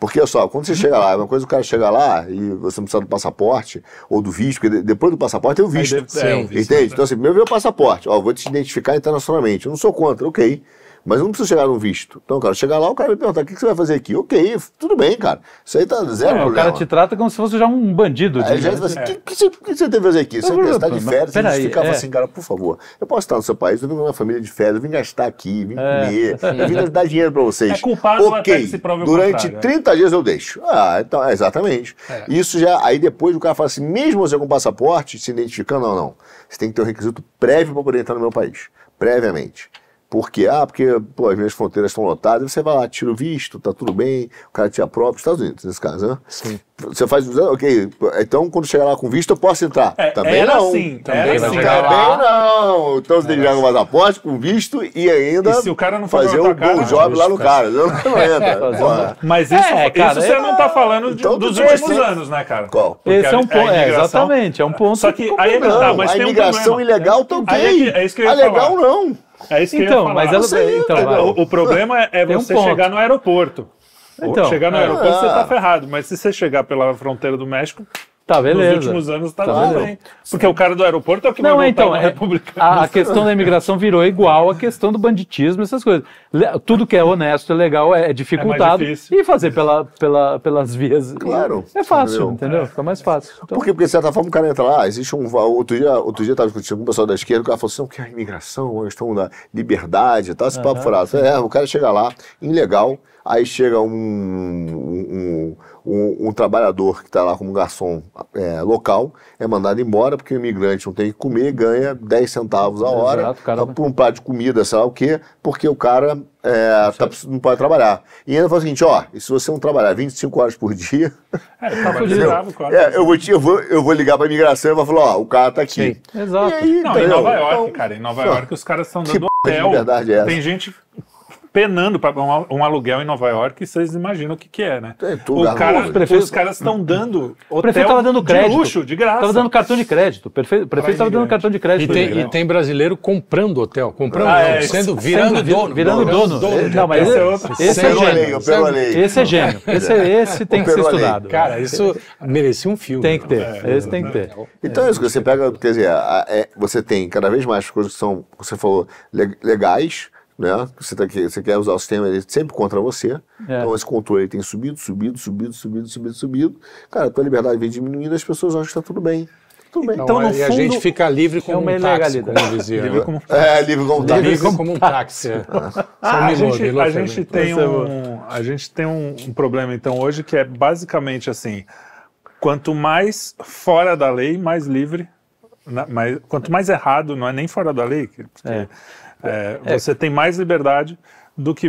Porque, olha só, quando você chega lá, é uma coisa o cara chega lá e você não precisa do passaporte ou do visto, porque depois do passaporte tem o visto. Deve, é, o visto entende? Né? Então, assim, primeiro vê o passaporte. Ó, vou te identificar internacionalmente. Eu não sou contra, ok. Mas eu não preciso chegar no visto. Então, cara, chegar lá, o cara me perguntar: o que, você vai fazer aqui? Ok, tudo bem, cara. Isso aí tá zero. É, problema. O cara te trata como se fosse já um bandido. Aí já assim: o é. que, que, você, que você tem que fazer aqui? Você está de férias, você ficava é. assim, cara, por favor, eu posso estar no seu país, eu vim com uma família de férias, eu vim gastar aqui, vim é. comer, eu vim dar dinheiro para vocês. É culpado okay. até que se prove Durante contrário. 30 é. dias eu deixo. Ah, então, exatamente. É. Isso já, aí depois o cara fala assim: mesmo você com passaporte, se identificando ou não, você tem que ter um requisito prévio para poder entrar no meu país previamente. Porque, ah, porque pô, as minhas fronteiras estão lotadas, você vai lá, tira o visto, tá tudo bem, o cara te aprova, Estados Unidos, nesse caso, né? Sim. Você faz, ok, então quando chegar lá com visto, eu posso entrar. É, também não. Assim, também não. Assim. Também não. Então você ligar com assim. passaporte, com visto e ainda. E se o cara não fazer o bom job lá no cara. Não, não é, entra. Mas isso, é, cara, isso você é... não tá falando de, então, dos últimos assim, anos, né, cara? Qual? Porque Esse é um ponto. É, exatamente, é um ponto. Só que, que aí é tá, mas a tem um problema. A imigração ilegal, também é, é, isso que eu ia Alegal, ah, legal não. É isso que então, eu ia então, falar. mas ela, sei, então, o, o, problema é, é você um chegar no aeroporto. Então, chegar no ah. aeroporto você tá ah. ferrado, mas se você chegar pela fronteira do México, Tá, beleza. Nos últimos anos tá, tá bem. Porque o cara do aeroporto é o que não, então, é, então, é, A questão da imigração virou igual a questão do banditismo, essas coisas. Tudo que é honesto, é legal, é, é dificultado. É e fazer pela, pela, pelas vias. Claro. É fácil, entendeu? entendeu? Fica mais fácil. Então... Porque, porque, de certa forma, o cara entra lá, existe um. Outro dia, outro dia eu tava discutindo com o pessoal da esquerda, o cara falou assim: o que é a imigração, a questão na liberdade, tal, Esse uhum, papo furado. É, o cara chega lá, ilegal Aí chega um, um, um, um trabalhador que está lá como garçom é, local, é mandado embora porque o imigrante não tem que comer, ganha 10 centavos a hora para comprar então, por um prato de comida, sei lá o quê, porque o cara é, tá, não pode trabalhar. E ainda fala o seguinte: ó, e se você não trabalhar 25 horas por dia. É, tá <laughs> É, eu, vou eu, vou, eu vou ligar pra imigração e vou falar: ó, o cara tá aqui. Sim. Exato. Aí, não, em Nova então, York, então, cara, em Nova então, York os caras estão dando hotel. É Tem gente penando para um, um, aluguel em Nova York, vocês imaginam o que, que é, né? o cara, os, os caras estão dando o prefeito estava dando crédito, de luxo, de graça. Estava dando cartão de crédito. O prefeito estava dando é. cartão de crédito. E tem, e tem, brasileiro comprando hotel, comprando, ah, é, sendo, virando sendo, dono. Virando dono. dono. Não, mas esse, é é esse é gênio. Esse é gênio. Esse, esse tem que ser estudado. Cara, isso merecia um filme. Tem que ter. Esse tem que ter. Então é isso que você pega, quer dizer, você tem cada vez mais coisas que são, você falou, legais, né? Você, tá, você quer usar o sistema ele é sempre contra você. É. Então esse controle tem subido, subido, subido, subido, subido, subido. Cara, a tua liberdade vem diminuindo, as pessoas acham que está tudo bem. Tudo bem. Então, então e fundo, a gente fica livre como é uma um táxi, como dizia. livre né? como um táxi. É, livre como um táxi. Livre como um táxi. É. Né? Ah, a, gente, a, gente tem um, a gente tem um, um problema, então, hoje, que é basicamente assim, quanto mais fora da lei, mais livre. Na, mais, quanto mais errado, não é nem fora da lei, porque... É é, é. Você tem mais liberdade do que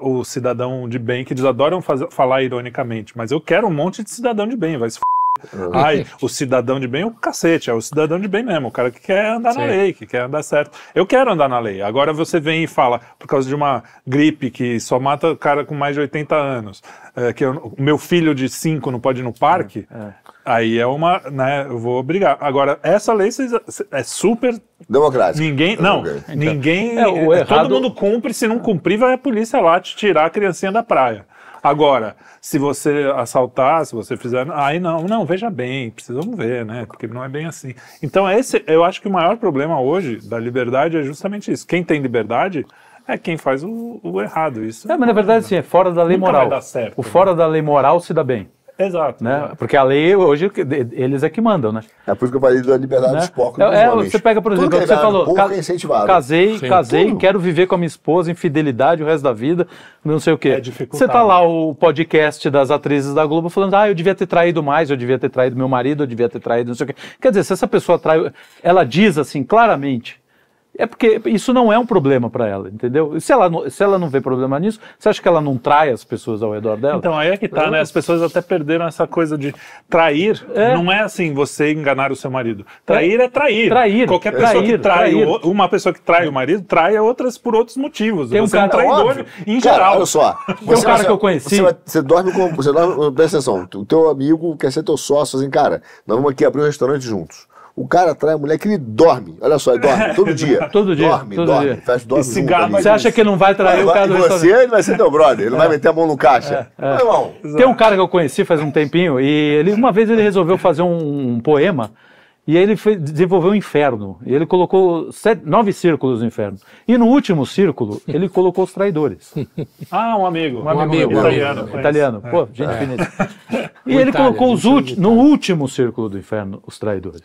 o cidadão de bem, que eles adoram fazer, falar ironicamente. Mas eu quero um monte de cidadão de bem, vai se f... Ah. Ai, o cidadão de bem, o é cacete, é o cidadão de bem mesmo, o cara que quer andar Sim. na lei, que quer andar certo. Eu quero andar na lei. Agora você vem e fala, por causa de uma gripe que só mata o cara com mais de 80 anos, é, que o meu filho de 5 não pode ir no parque, é, é. aí é uma, né, eu vou brigar. Agora, essa lei cês, é super... Democrática. Ninguém, não, ninguém, é, é, todo errado... mundo cumpre, se não cumprir vai a polícia lá te tirar a criancinha da praia. Agora, se você assaltar, se você fizer. Aí não, não, veja bem, precisamos ver, né? Porque não é bem assim. Então, esse, eu acho que o maior problema hoje da liberdade é justamente isso. Quem tem liberdade é quem faz o, o errado. Isso é, mas na é verdade, sim, é fora da lei moral. Certo, o né? fora da lei moral se dá bem. Exato. Né? Porque a lei, hoje, eles é que mandam, né? É por isso que eu falei da liberdade né? dos porcos. É, é você pega, por exemplo, é é você falou, um é ca casei, Sim, casei, tudo. quero viver com a minha esposa em fidelidade o resto da vida, não sei o quê. É dificultado. Você tá lá o podcast das atrizes da Globo falando, ah, eu devia ter traído mais, eu devia ter traído meu marido, eu devia ter traído não sei o quê. Quer dizer, se essa pessoa traiu, ela diz assim, claramente, é porque isso não é um problema para ela, entendeu? Se ela, se ela não vê problema nisso, você acha que ela não trai as pessoas ao redor dela? Então, aí é que tá, né? As pessoas até perderam essa coisa de trair. É. Não é assim você enganar o seu marido. Trair é, é trair. Trair. Qualquer pessoa trair, que trai, trair. O, uma pessoa que trai o marido, trai outras por outros motivos. Tem um você cara, é um traidor óbvio. em cara, Olha só. Tem um cara você, que eu conheci. Você, você dorme com. Você dorme, presta atenção, o teu amigo quer ser teu sócio, assim, cara, nós vamos aqui abrir um restaurante juntos. O cara trai a mulher que ele dorme. Olha só, ele dorme <laughs> todo dia. todo dia. Dorme, todo dorme. Dia. Fecha, dorme você acha que não vai trair o cara do você, ele vai ser teu brother. Ele não é. vai meter a mão no caixa. É. É. Irmão. Tem um cara que eu conheci faz um tempinho e ele, uma vez ele resolveu fazer um, um poema e ele foi, desenvolveu o inferno. E ele colocou nove círculos no inferno. E no último círculo, ele colocou os traidores. <laughs> ah, um amigo. Um, um amigo, amigo, italiano. italiano. É. Pô, gente é. finita. <laughs> E o ele Itália, colocou os no último círculo do inferno os traidores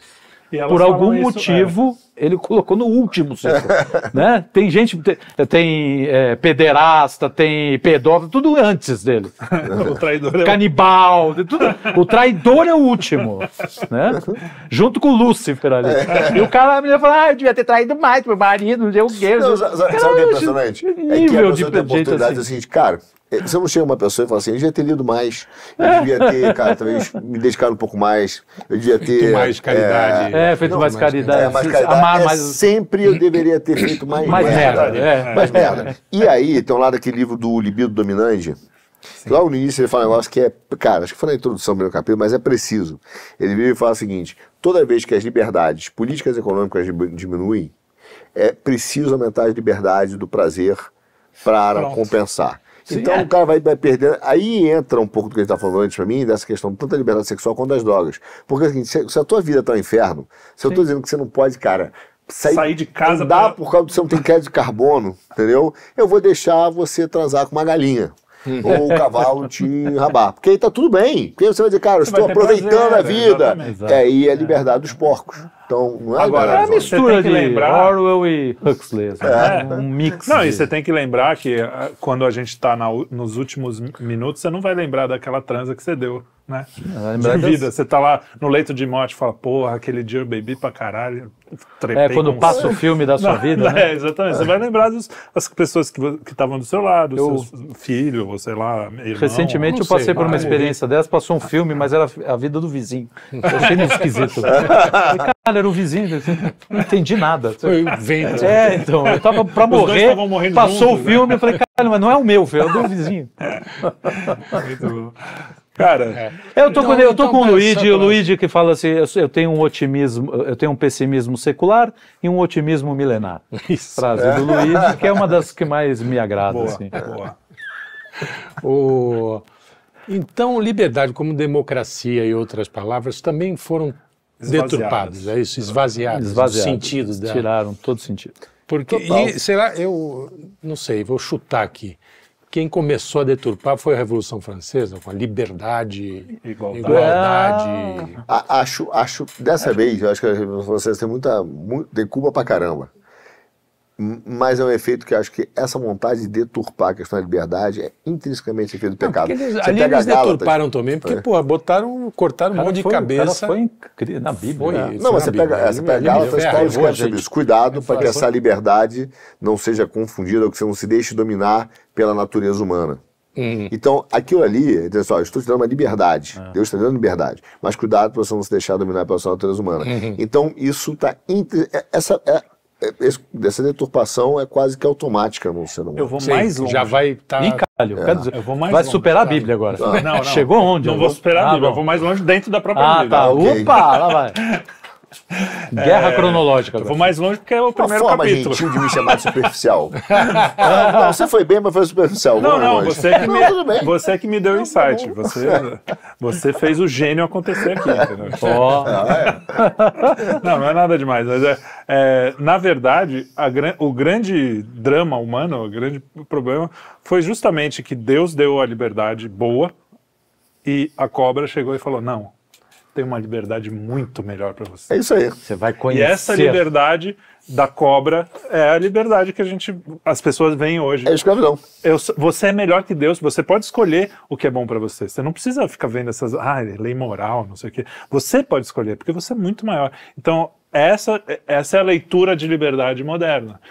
por algum isso, é. motivo, é. ele colocou no último setor. <laughs> né? Tem gente, tem, tem é, pederasta, tem pedófilo, tudo antes dele. <laughs> o traidor é o... Canibal, tudo. o traidor é o último. Né? Junto com o Lúcifer ali. É. E o cara me fala, ah, eu devia ter traído mais meu marido, não sei o quê. Não, sabe o que é impressionante? É que a pessoa de, tem oportunidade assim. assim, cara, você é, não chega uma pessoa e fala assim, eu devia ter lido mais, eu devia ter, cara, talvez me dedicado um pouco mais, eu devia ter. Feito mais caridade. É, é feito não, mais, mais, caridade. É, mais caridade. Amar é, mais... Sempre eu deveria ter feito mais, mais merda. merda. É. Mais merda. E aí, tem um lado aquele livro do Libido Dominante. Lá no início ele fala um negócio que é, cara, acho que foi na introdução do meu capítulo, mas é preciso. Ele vive e fala o seguinte: toda vez que as liberdades políticas e econômicas diminuem, é preciso aumentar as liberdades do prazer para Pronto. compensar então é. o cara vai, vai perder. Aí entra um pouco do que a gente estava tá falando antes para mim, dessa questão tanto da liberdade sexual quanto das drogas. Porque assim, se, se a tua vida está um inferno, se eu estou dizendo que você não pode, cara, Sair, sair, de casa. Dá pra... por causa do seu não tem crédito de carbono, entendeu? Eu vou deixar você transar com uma galinha ou o cavalo te enrabar. Porque aí tá tudo bem. Porque você vai dizer, cara, eu estou aproveitando prazer, a vida. É, e é a liberdade dos porcos. Então, não é Agora, é a mistura de lembrar... Orwell e Huxley. É. Né? Um mix. Não, de... e você tem que lembrar que ah, quando a gente está nos últimos minutos, você não vai lembrar daquela transa que você deu né? É de vida. Você tá lá no leito de morte e fala, porra, aquele dia eu bebi pra caralho. Trepei é, quando passa o filme da sua <laughs> vida. Né? É, exatamente. Você vai lembrar dos, das pessoas que estavam do seu lado, eu, seu filho, sei lá, irmão. Recentemente eu passei sei, por uma né? experiência dessa, passou um filme, mas era a vida do vizinho. Eu achei muito esquisito. <laughs> Cara, era o vizinho, não entendi nada. Foi o vento. É, então, eu tava pra morrer, passou juntos, o né? filme, né? eu falei, caralho, mas não é o meu, filho, é o do vizinho. <laughs> Muito bom. Cara, é. eu tô então, com, eu tô então, com o Luigi, o Luigi que fala assim, eu, eu, tenho um otimismo, eu tenho um pessimismo secular e um otimismo milenar. Isso. Frase do é. Luigi, que é uma das que mais me agrada. Boa, assim. boa. <laughs> o... Então, liberdade como democracia e outras palavras também foram deturpadas, é isso? Esvaziadas, esvaziadas. Sentidos dela. Tiraram todo sentido. Porque, e, sei lá, eu não sei, vou chutar aqui quem começou a deturpar foi a Revolução Francesa, com a liberdade, igualdade. igualdade. Ah, acho, acho, dessa acho... vez, eu acho que a Revolução Francesa tem muita, muito, tem culpa pra caramba mas é um efeito que acho que essa vontade de deturpar a questão da liberdade é intrinsecamente efeito do pecado. Não, eles, ali eles deturparam também, porque, é. pô, botaram, cortaram um monte de foi, cabeça. foi incrível, na Bíblia. Foi, né? Não, mas você pega, é, você pega Gálatas, Paulo escreve sobre isso. Cuidado para que foi. essa assim. liberdade não seja confundida, ou que você não se deixe dominar pela natureza humana. Uhum. Então, aquilo ali, olha assim, só, eu estou te dando uma liberdade, ah. Deus está dando liberdade, mas cuidado para você não se deixar dominar pela sua natureza humana. Uhum. Então, isso está. É, essa, é, é, essa deturpação é quase que automática no ser humano. Eu vou Sim, mais longe. Já vai estar. Tá... Calho, é. eu vou mais vai longe, superar tá. a Bíblia agora. Não, não, Chegou onde? Não vou superar ah, a Bíblia, eu vou mais longe dentro da própria ah, Bíblia. Tá. Ah, tá. Okay. Opa, lá vai. <laughs> <laughs> Guerra é, cronológica. vou mais longe porque é o primeiro forma capítulo. Gentil de me chamar de superficial. <laughs> ah, não, você foi bem, mas foi superficial. Não, não, você é que me, não, você é que me deu o insight. Você, você fez o gênio acontecer aqui, entendeu? Oh. <laughs> não, não é nada demais. Mas é, é na verdade, a, o grande drama humano, o grande problema, foi justamente que Deus deu a liberdade boa e a cobra chegou e falou: não, tem uma liberdade muito melhor para você. É isso aí. Você vai conhecer. E essa liberdade da cobra é a liberdade que a gente, as pessoas veem hoje. É escravidão. Eu, você é melhor que Deus, você pode escolher o que é bom para você. Você não precisa ficar vendo essas, ah, lei moral, não sei o quê. Você pode escolher, porque você é muito maior. Então, essa, essa é a leitura de liberdade moderna.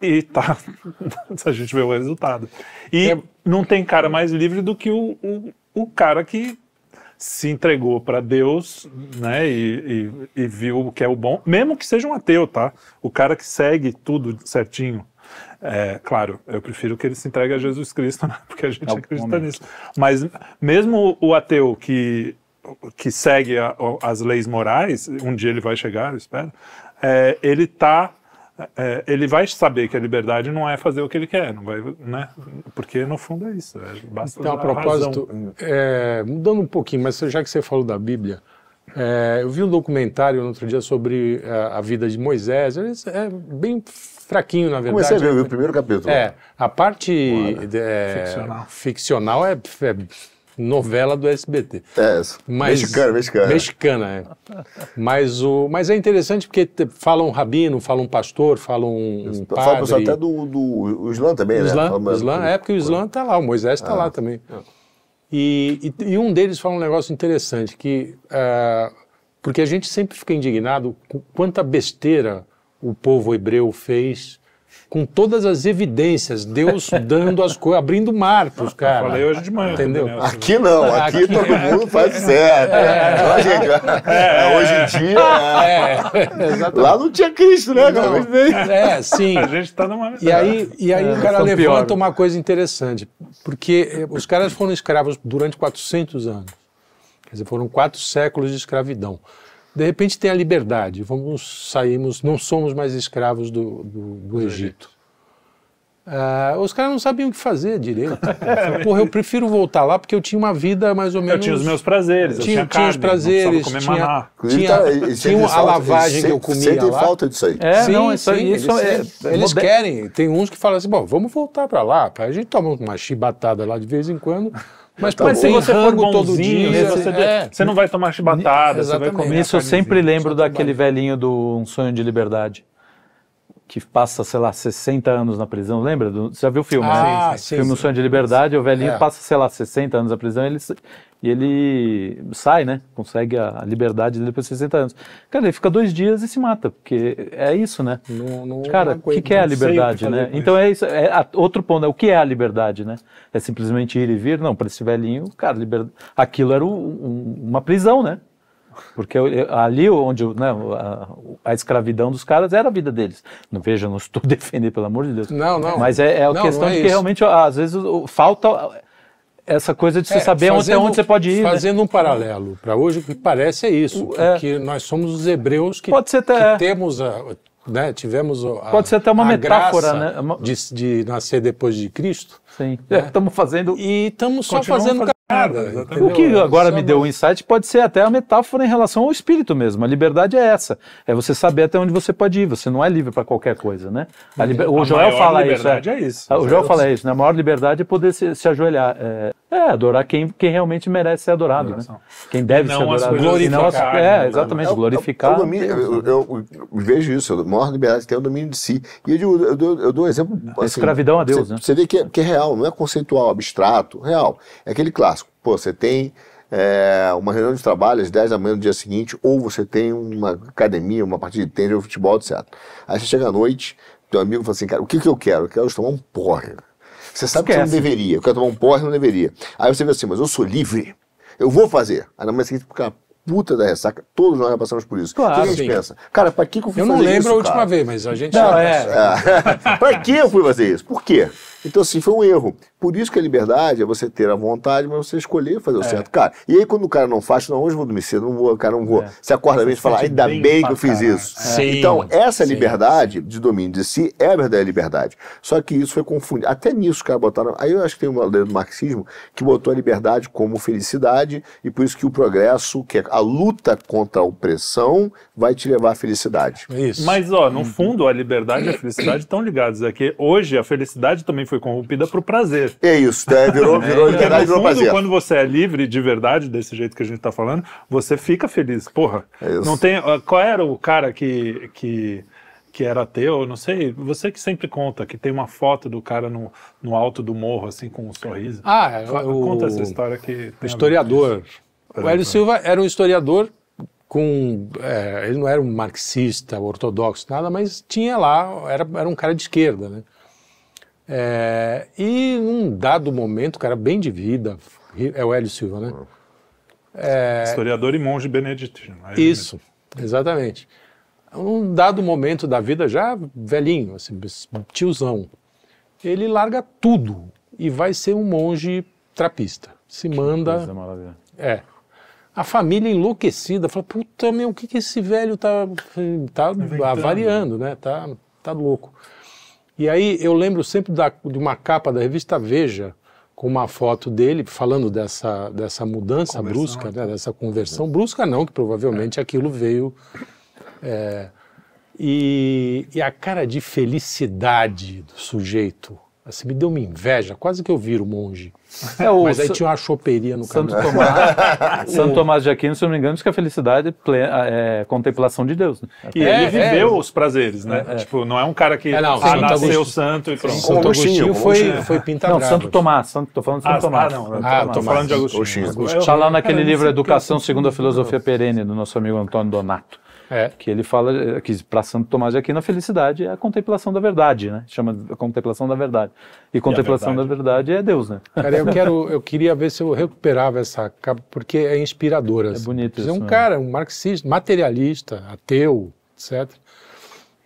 E tá, <laughs> a gente vê o resultado. E é... não tem cara mais livre do que o, o, o cara que se entregou para Deus, né, e, e, e, viu o que é o bom, mesmo que seja um ateu, tá? O cara que segue tudo certinho. É, claro, eu prefiro que ele se entregue a Jesus Cristo, <laughs> né, porque a gente é acredita momento. nisso. Mas mesmo o ateu que, que segue a, as leis morais, um dia ele vai chegar, eu espero, é, ele está é, ele vai saber que a liberdade não é fazer o que ele quer, não vai, né? Porque no fundo é isso. É, basta então, a propósito, é, mudando um pouquinho, mas já que você falou da Bíblia, é, eu vi um documentário no outro dia sobre a, é, a vida de Moisés. É bem fraquinho, na verdade. Comecei a ver né? o primeiro capítulo. É, a parte é, ficcional. ficcional é, é <laughs> novela do SBT. É, mas, mexicana, mexicana. Mexicana, é. Mas, o, mas é interessante porque fala um rabino, fala um pastor, fala um, um padre. Fala até do, do o Islã também, né? Islã, né? Fala, Islã, é, porque o Islã está lá, o Moisés está lá é. também. É. E, e, e, um deles fala um negócio interessante, que uh, porque a gente sempre fica indignado com quanta besteira o povo hebreu fez com todas as evidências, Deus <laughs> dando as coisas, abrindo mar para os caras. Falei hoje de manhã. Entendeu? Né? Aqui não, <laughs> aqui, aqui todo é. mundo faz é, certo. É, é, é hoje em dia. <laughs> Lá não tinha Cristo, né, não, É, sim. A gente está numa. E aí, e aí o cara levanta pior. uma coisa interessante, porque eh, os caras foram escravos durante 400 anos. Quer dizer, foram quatro séculos de escravidão de repente tem a liberdade, vamos saímos, não somos mais escravos do, do, do Egito. Ah, os caras não sabiam o que fazer direito. Eu <laughs> é. Porra, eu prefiro voltar lá porque eu tinha uma vida mais ou menos. Eu tinha os meus prazeres, eu tinha, carne, os prazeres, comer tinha, maná. tinha, tá, tinha, tinha a lavagem que eu comia sentem lá. falta disso aí. É, sim, não, é isso, sim, isso eles, é eles querem. Tem uns que falam assim, bom, vamos voltar para lá, a gente toma uma chibatada lá de vez em quando. Mas tá se você for bonzinho, dia, você, é. você, não vai tomar chibatada, você vai comer. Isso eu sempre lembro daquele velhinho do Um Sonho de Liberdade que passa, sei lá, 60 anos na prisão, lembra? você já viu o filme, ah, né? Sim, sim, filme sim, sim. Sonho de Liberdade, o velhinho é. passa, sei lá, 60 anos na prisão, ele, e ele sai, né? Consegue a liberdade dele para 60 anos. Cara, ele fica dois dias e se mata, porque é isso, né? Não, não Cara, o que, é a liberdade, né? Então é isso. É a, outro ponto, é O que é a liberdade, né? É simplesmente ir e vir? Não, para esse velhinho, cara, liber... aquilo era um, um, uma prisão, né? Porque ali onde né, a, a, escravidão dos caras era a vida deles. Não veja, não estou <laughs> defendendo, pelo amor de Deus. Não, não. Mas é, é a não, questão não é de que isso. realmente, às vezes, falta essa coisa de você é, saber fazendo, até onde você pode ir. Né? Fazendo né? um paralelo para hoje, o que parece é isso, é. que nós somos os hebreus que, pode ser até, que é. temos a, né, tivemos a, pode ser até uma metáfora né? de, de nascer depois de Cristo. Sim, né? <laughs> estamos né? fazendo... E estamos só fazendo nada. O que agora me deu um insight pode ser até a metáfora em relação ao espírito mesmo. A liberdade é essa. É você saber até onde você pode ir. Você não é livre para qualquer coisa, né? Liber... Uhum. O Joel fala isso. É. é isso. O né? Joel fala isso, né? A maior liberdade é poder se, se ajoelhar. É... é, adorar quem, quem realmente merece ser adorado, né? Quem deve não ser adorado. É, né? é glorificar. as... É, exatamente. glorificar. Eu, eu, eu, eu, vejo isso. A maior liberdade que é o domínio de si. E eu, digo, dou, eu dou um exemplo... Assim, Escravidão a Deus, você, né? Você vê que é, que é real. Não é conceitual, abstrato. Real. É aquele clássico. Pô, você tem é, uma reunião de trabalho às 10 da manhã do dia seguinte, ou você tem uma academia, uma partida de tênis ou futebol, etc. Aí você chega à noite, teu amigo fala assim, cara, o que, que eu quero? Eu quero tomar um porre. Você sabe Esquece. que você não deveria, eu quero tomar um porre, não deveria. Aí você vê assim, mas eu sou livre, eu vou fazer. Aí na manhã seguinte, a puta da ressaca. Todos nós já passamos por isso. Claro, o que a gente sim. pensa? Cara, pra que, eu fui eu fazer isso? Eu não lembro isso, a última cara? vez, mas a gente não, já é. é. <laughs> pra que eu fui fazer isso? Por quê? Então, assim, foi um erro. Por isso que a liberdade é você ter a vontade, mas você escolher fazer o é. certo. Cara, e aí quando o cara não faz, não, hoje vou dormir cedo, não vou, cara, não vou. É. Você acorda bem e fala, ainda bem, bem que eu fiz cara. isso. É. Então, essa sim, liberdade sim. de domínio de si é a verdadeira liberdade. Só que isso foi confundido. Até nisso, cara, botaram. Aí eu acho que tem uma do marxismo que botou a liberdade como felicidade, e por isso que o progresso, que é a luta contra a opressão, vai te levar à felicidade. É isso. Mas, ó, no uhum. fundo, a liberdade e a felicidade estão ligados. É que hoje a felicidade também foi corrompida por prazer. É isso, né? virou, <laughs> é, virou é, liberdade, virou fundo, prazer. Quando você é livre de verdade, desse jeito que a gente tá falando, você fica feliz. Porra, é não tem. Ah, qual era o cara que. que que era teu, não sei, você que sempre conta, que tem uma foto do cara no, no alto do morro, assim, com um sorriso. Ah, é, o, conta essa história que. O historiador. É, o Hélio tá. Silva era um historiador com. É, ele não era um marxista, ortodoxo, nada, mas tinha lá, era, era um cara de esquerda, né? É, e num dado momento, cara, bem de vida, é o Hélio Silva, né? É, Historiador e monge beneditino. É isso, exatamente. Num dado momento da vida, já velhinho, assim, tiozão, ele larga tudo e vai ser um monge trapista. Se que manda. É. A família enlouquecida fala: puta, meu, o que, que esse velho tá, tá avariando, né? Tá, tá louco. E aí eu lembro sempre da, de uma capa da revista Veja, com uma foto dele falando dessa, dessa mudança conversão, brusca, né? Então. dessa conversão é. brusca, não, que provavelmente é. aquilo veio. É, e, e a cara de felicidade do sujeito Assim, me deu uma inveja, quase que eu viro monge. É, o, Mas aí tinha uma choperia no Santo caminho. Tomás, <laughs> Santo Tomás de Aquino, se não me engano, diz que a felicidade é, é contemplação de Deus. Né? É, e é, ele viveu é. os prazeres, né? É, tipo, não é um cara que é, não, ah, nasceu santo e pronto. Santo Agostinho, Agostinho foi, foi pintado. Não, Santo Tomás, Santo, tô falando de Santo ah, Tomás. Ah, não, não tô ah, falando de Agostinho. Está lá naquele livro Educação segundo a Filosofia Perene, do nosso amigo Antônio Donato. É. Que ele fala que para Santo Tomás de Aquino a felicidade é a contemplação da verdade, né? Chama a contemplação da verdade. E contemplação verdade. da verdade é Deus, né? Cara, eu quero, eu queria ver se eu recuperava essa capa porque é inspiradora. É assim. bonito. Assim. Isso, é né? um cara, um marxista, materialista, ateu, etc.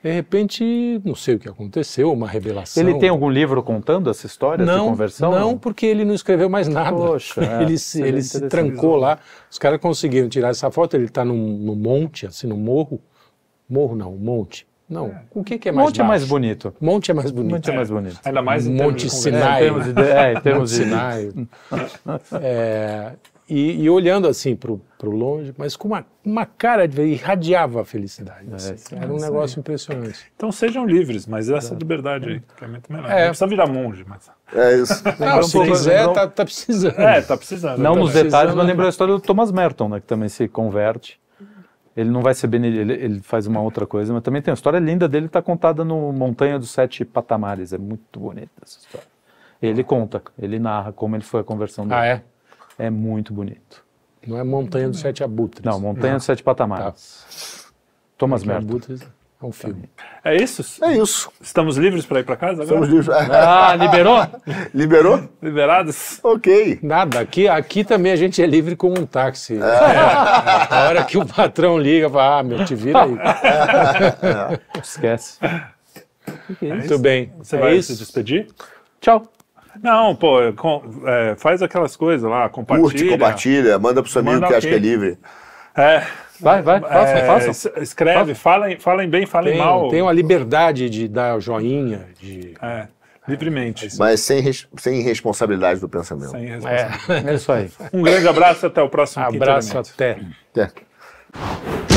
De repente, não sei o que aconteceu, uma revelação. Ele tem algum livro contando essa história não, de conversão? Não, não porque ele não escreveu mais nada. Poxa, <laughs> é, ele se, ele se trancou lá. Os caras conseguiram tirar essa foto. Ele está num, monte, assim, no morro. Morro não, monte. Não, é. o que, que é mais Monte baixo? é mais bonito. Monte é mais bonito. Monte é, mais bonito. Ainda mais em Monte termos Sinai. É, em termos de... É, em termos de... Sinai. <laughs> É, e, e olhando assim para o longe, mas com uma, uma cara de irradiava a felicidade. É, assim. sim, Era um negócio impressionante. Então sejam livres, mas essa tá. liberdade aí, que é muito melhor. É. Não precisa virar monge, mas. É isso. <laughs> Não, um ah, se quiser, lembrou... tá, tá, precisando. É, tá precisando. Não tá nos detalhes, mas lembra a história do Thomas Merton, né, que também se converte. Ele não vai ser benedito, ele, ele, faz uma outra coisa, mas também tem uma história linda dele, está contada no Montanha dos Sete Patamares. É muito bonita essa história. Ele conta, ele narra como ele foi a conversão ah, dele. Ah, é? é muito bonito. Não é Montanha dos Sete Abutres. Não, Montanha dos Sete Patamares. Tá. Thomas Merton. Abutres é um filme. Tá. É isso? É isso. Estamos livres para ir para casa agora? Estamos livres. <laughs> Ah, liberou? <laughs> liberou? Liberados? Ok. Nada, aqui, aqui também a gente é livre como um táxi. É. É. A hora que o patrão liga, fala, ah, meu, te vira aí. <laughs> É. Esquece. Muito bem. Você vai é isso? se despedir? Tchau. Não, pô, com, é, faz aquelas coisas lá, compartilha. Curte, compartilha, manda pro seu amigo que acha que é livre. É. Vai, vai, faça, é, faça. Escreve, falem, falem bem, falem mal. Tem uma liberdade de dar joinha, de... É, livremente. É, mas sem, sem responsabilidade do pensamento. Sem é. responsabilidade. É, é isso aí. Um grande abraço até o próximo Abraço até. até.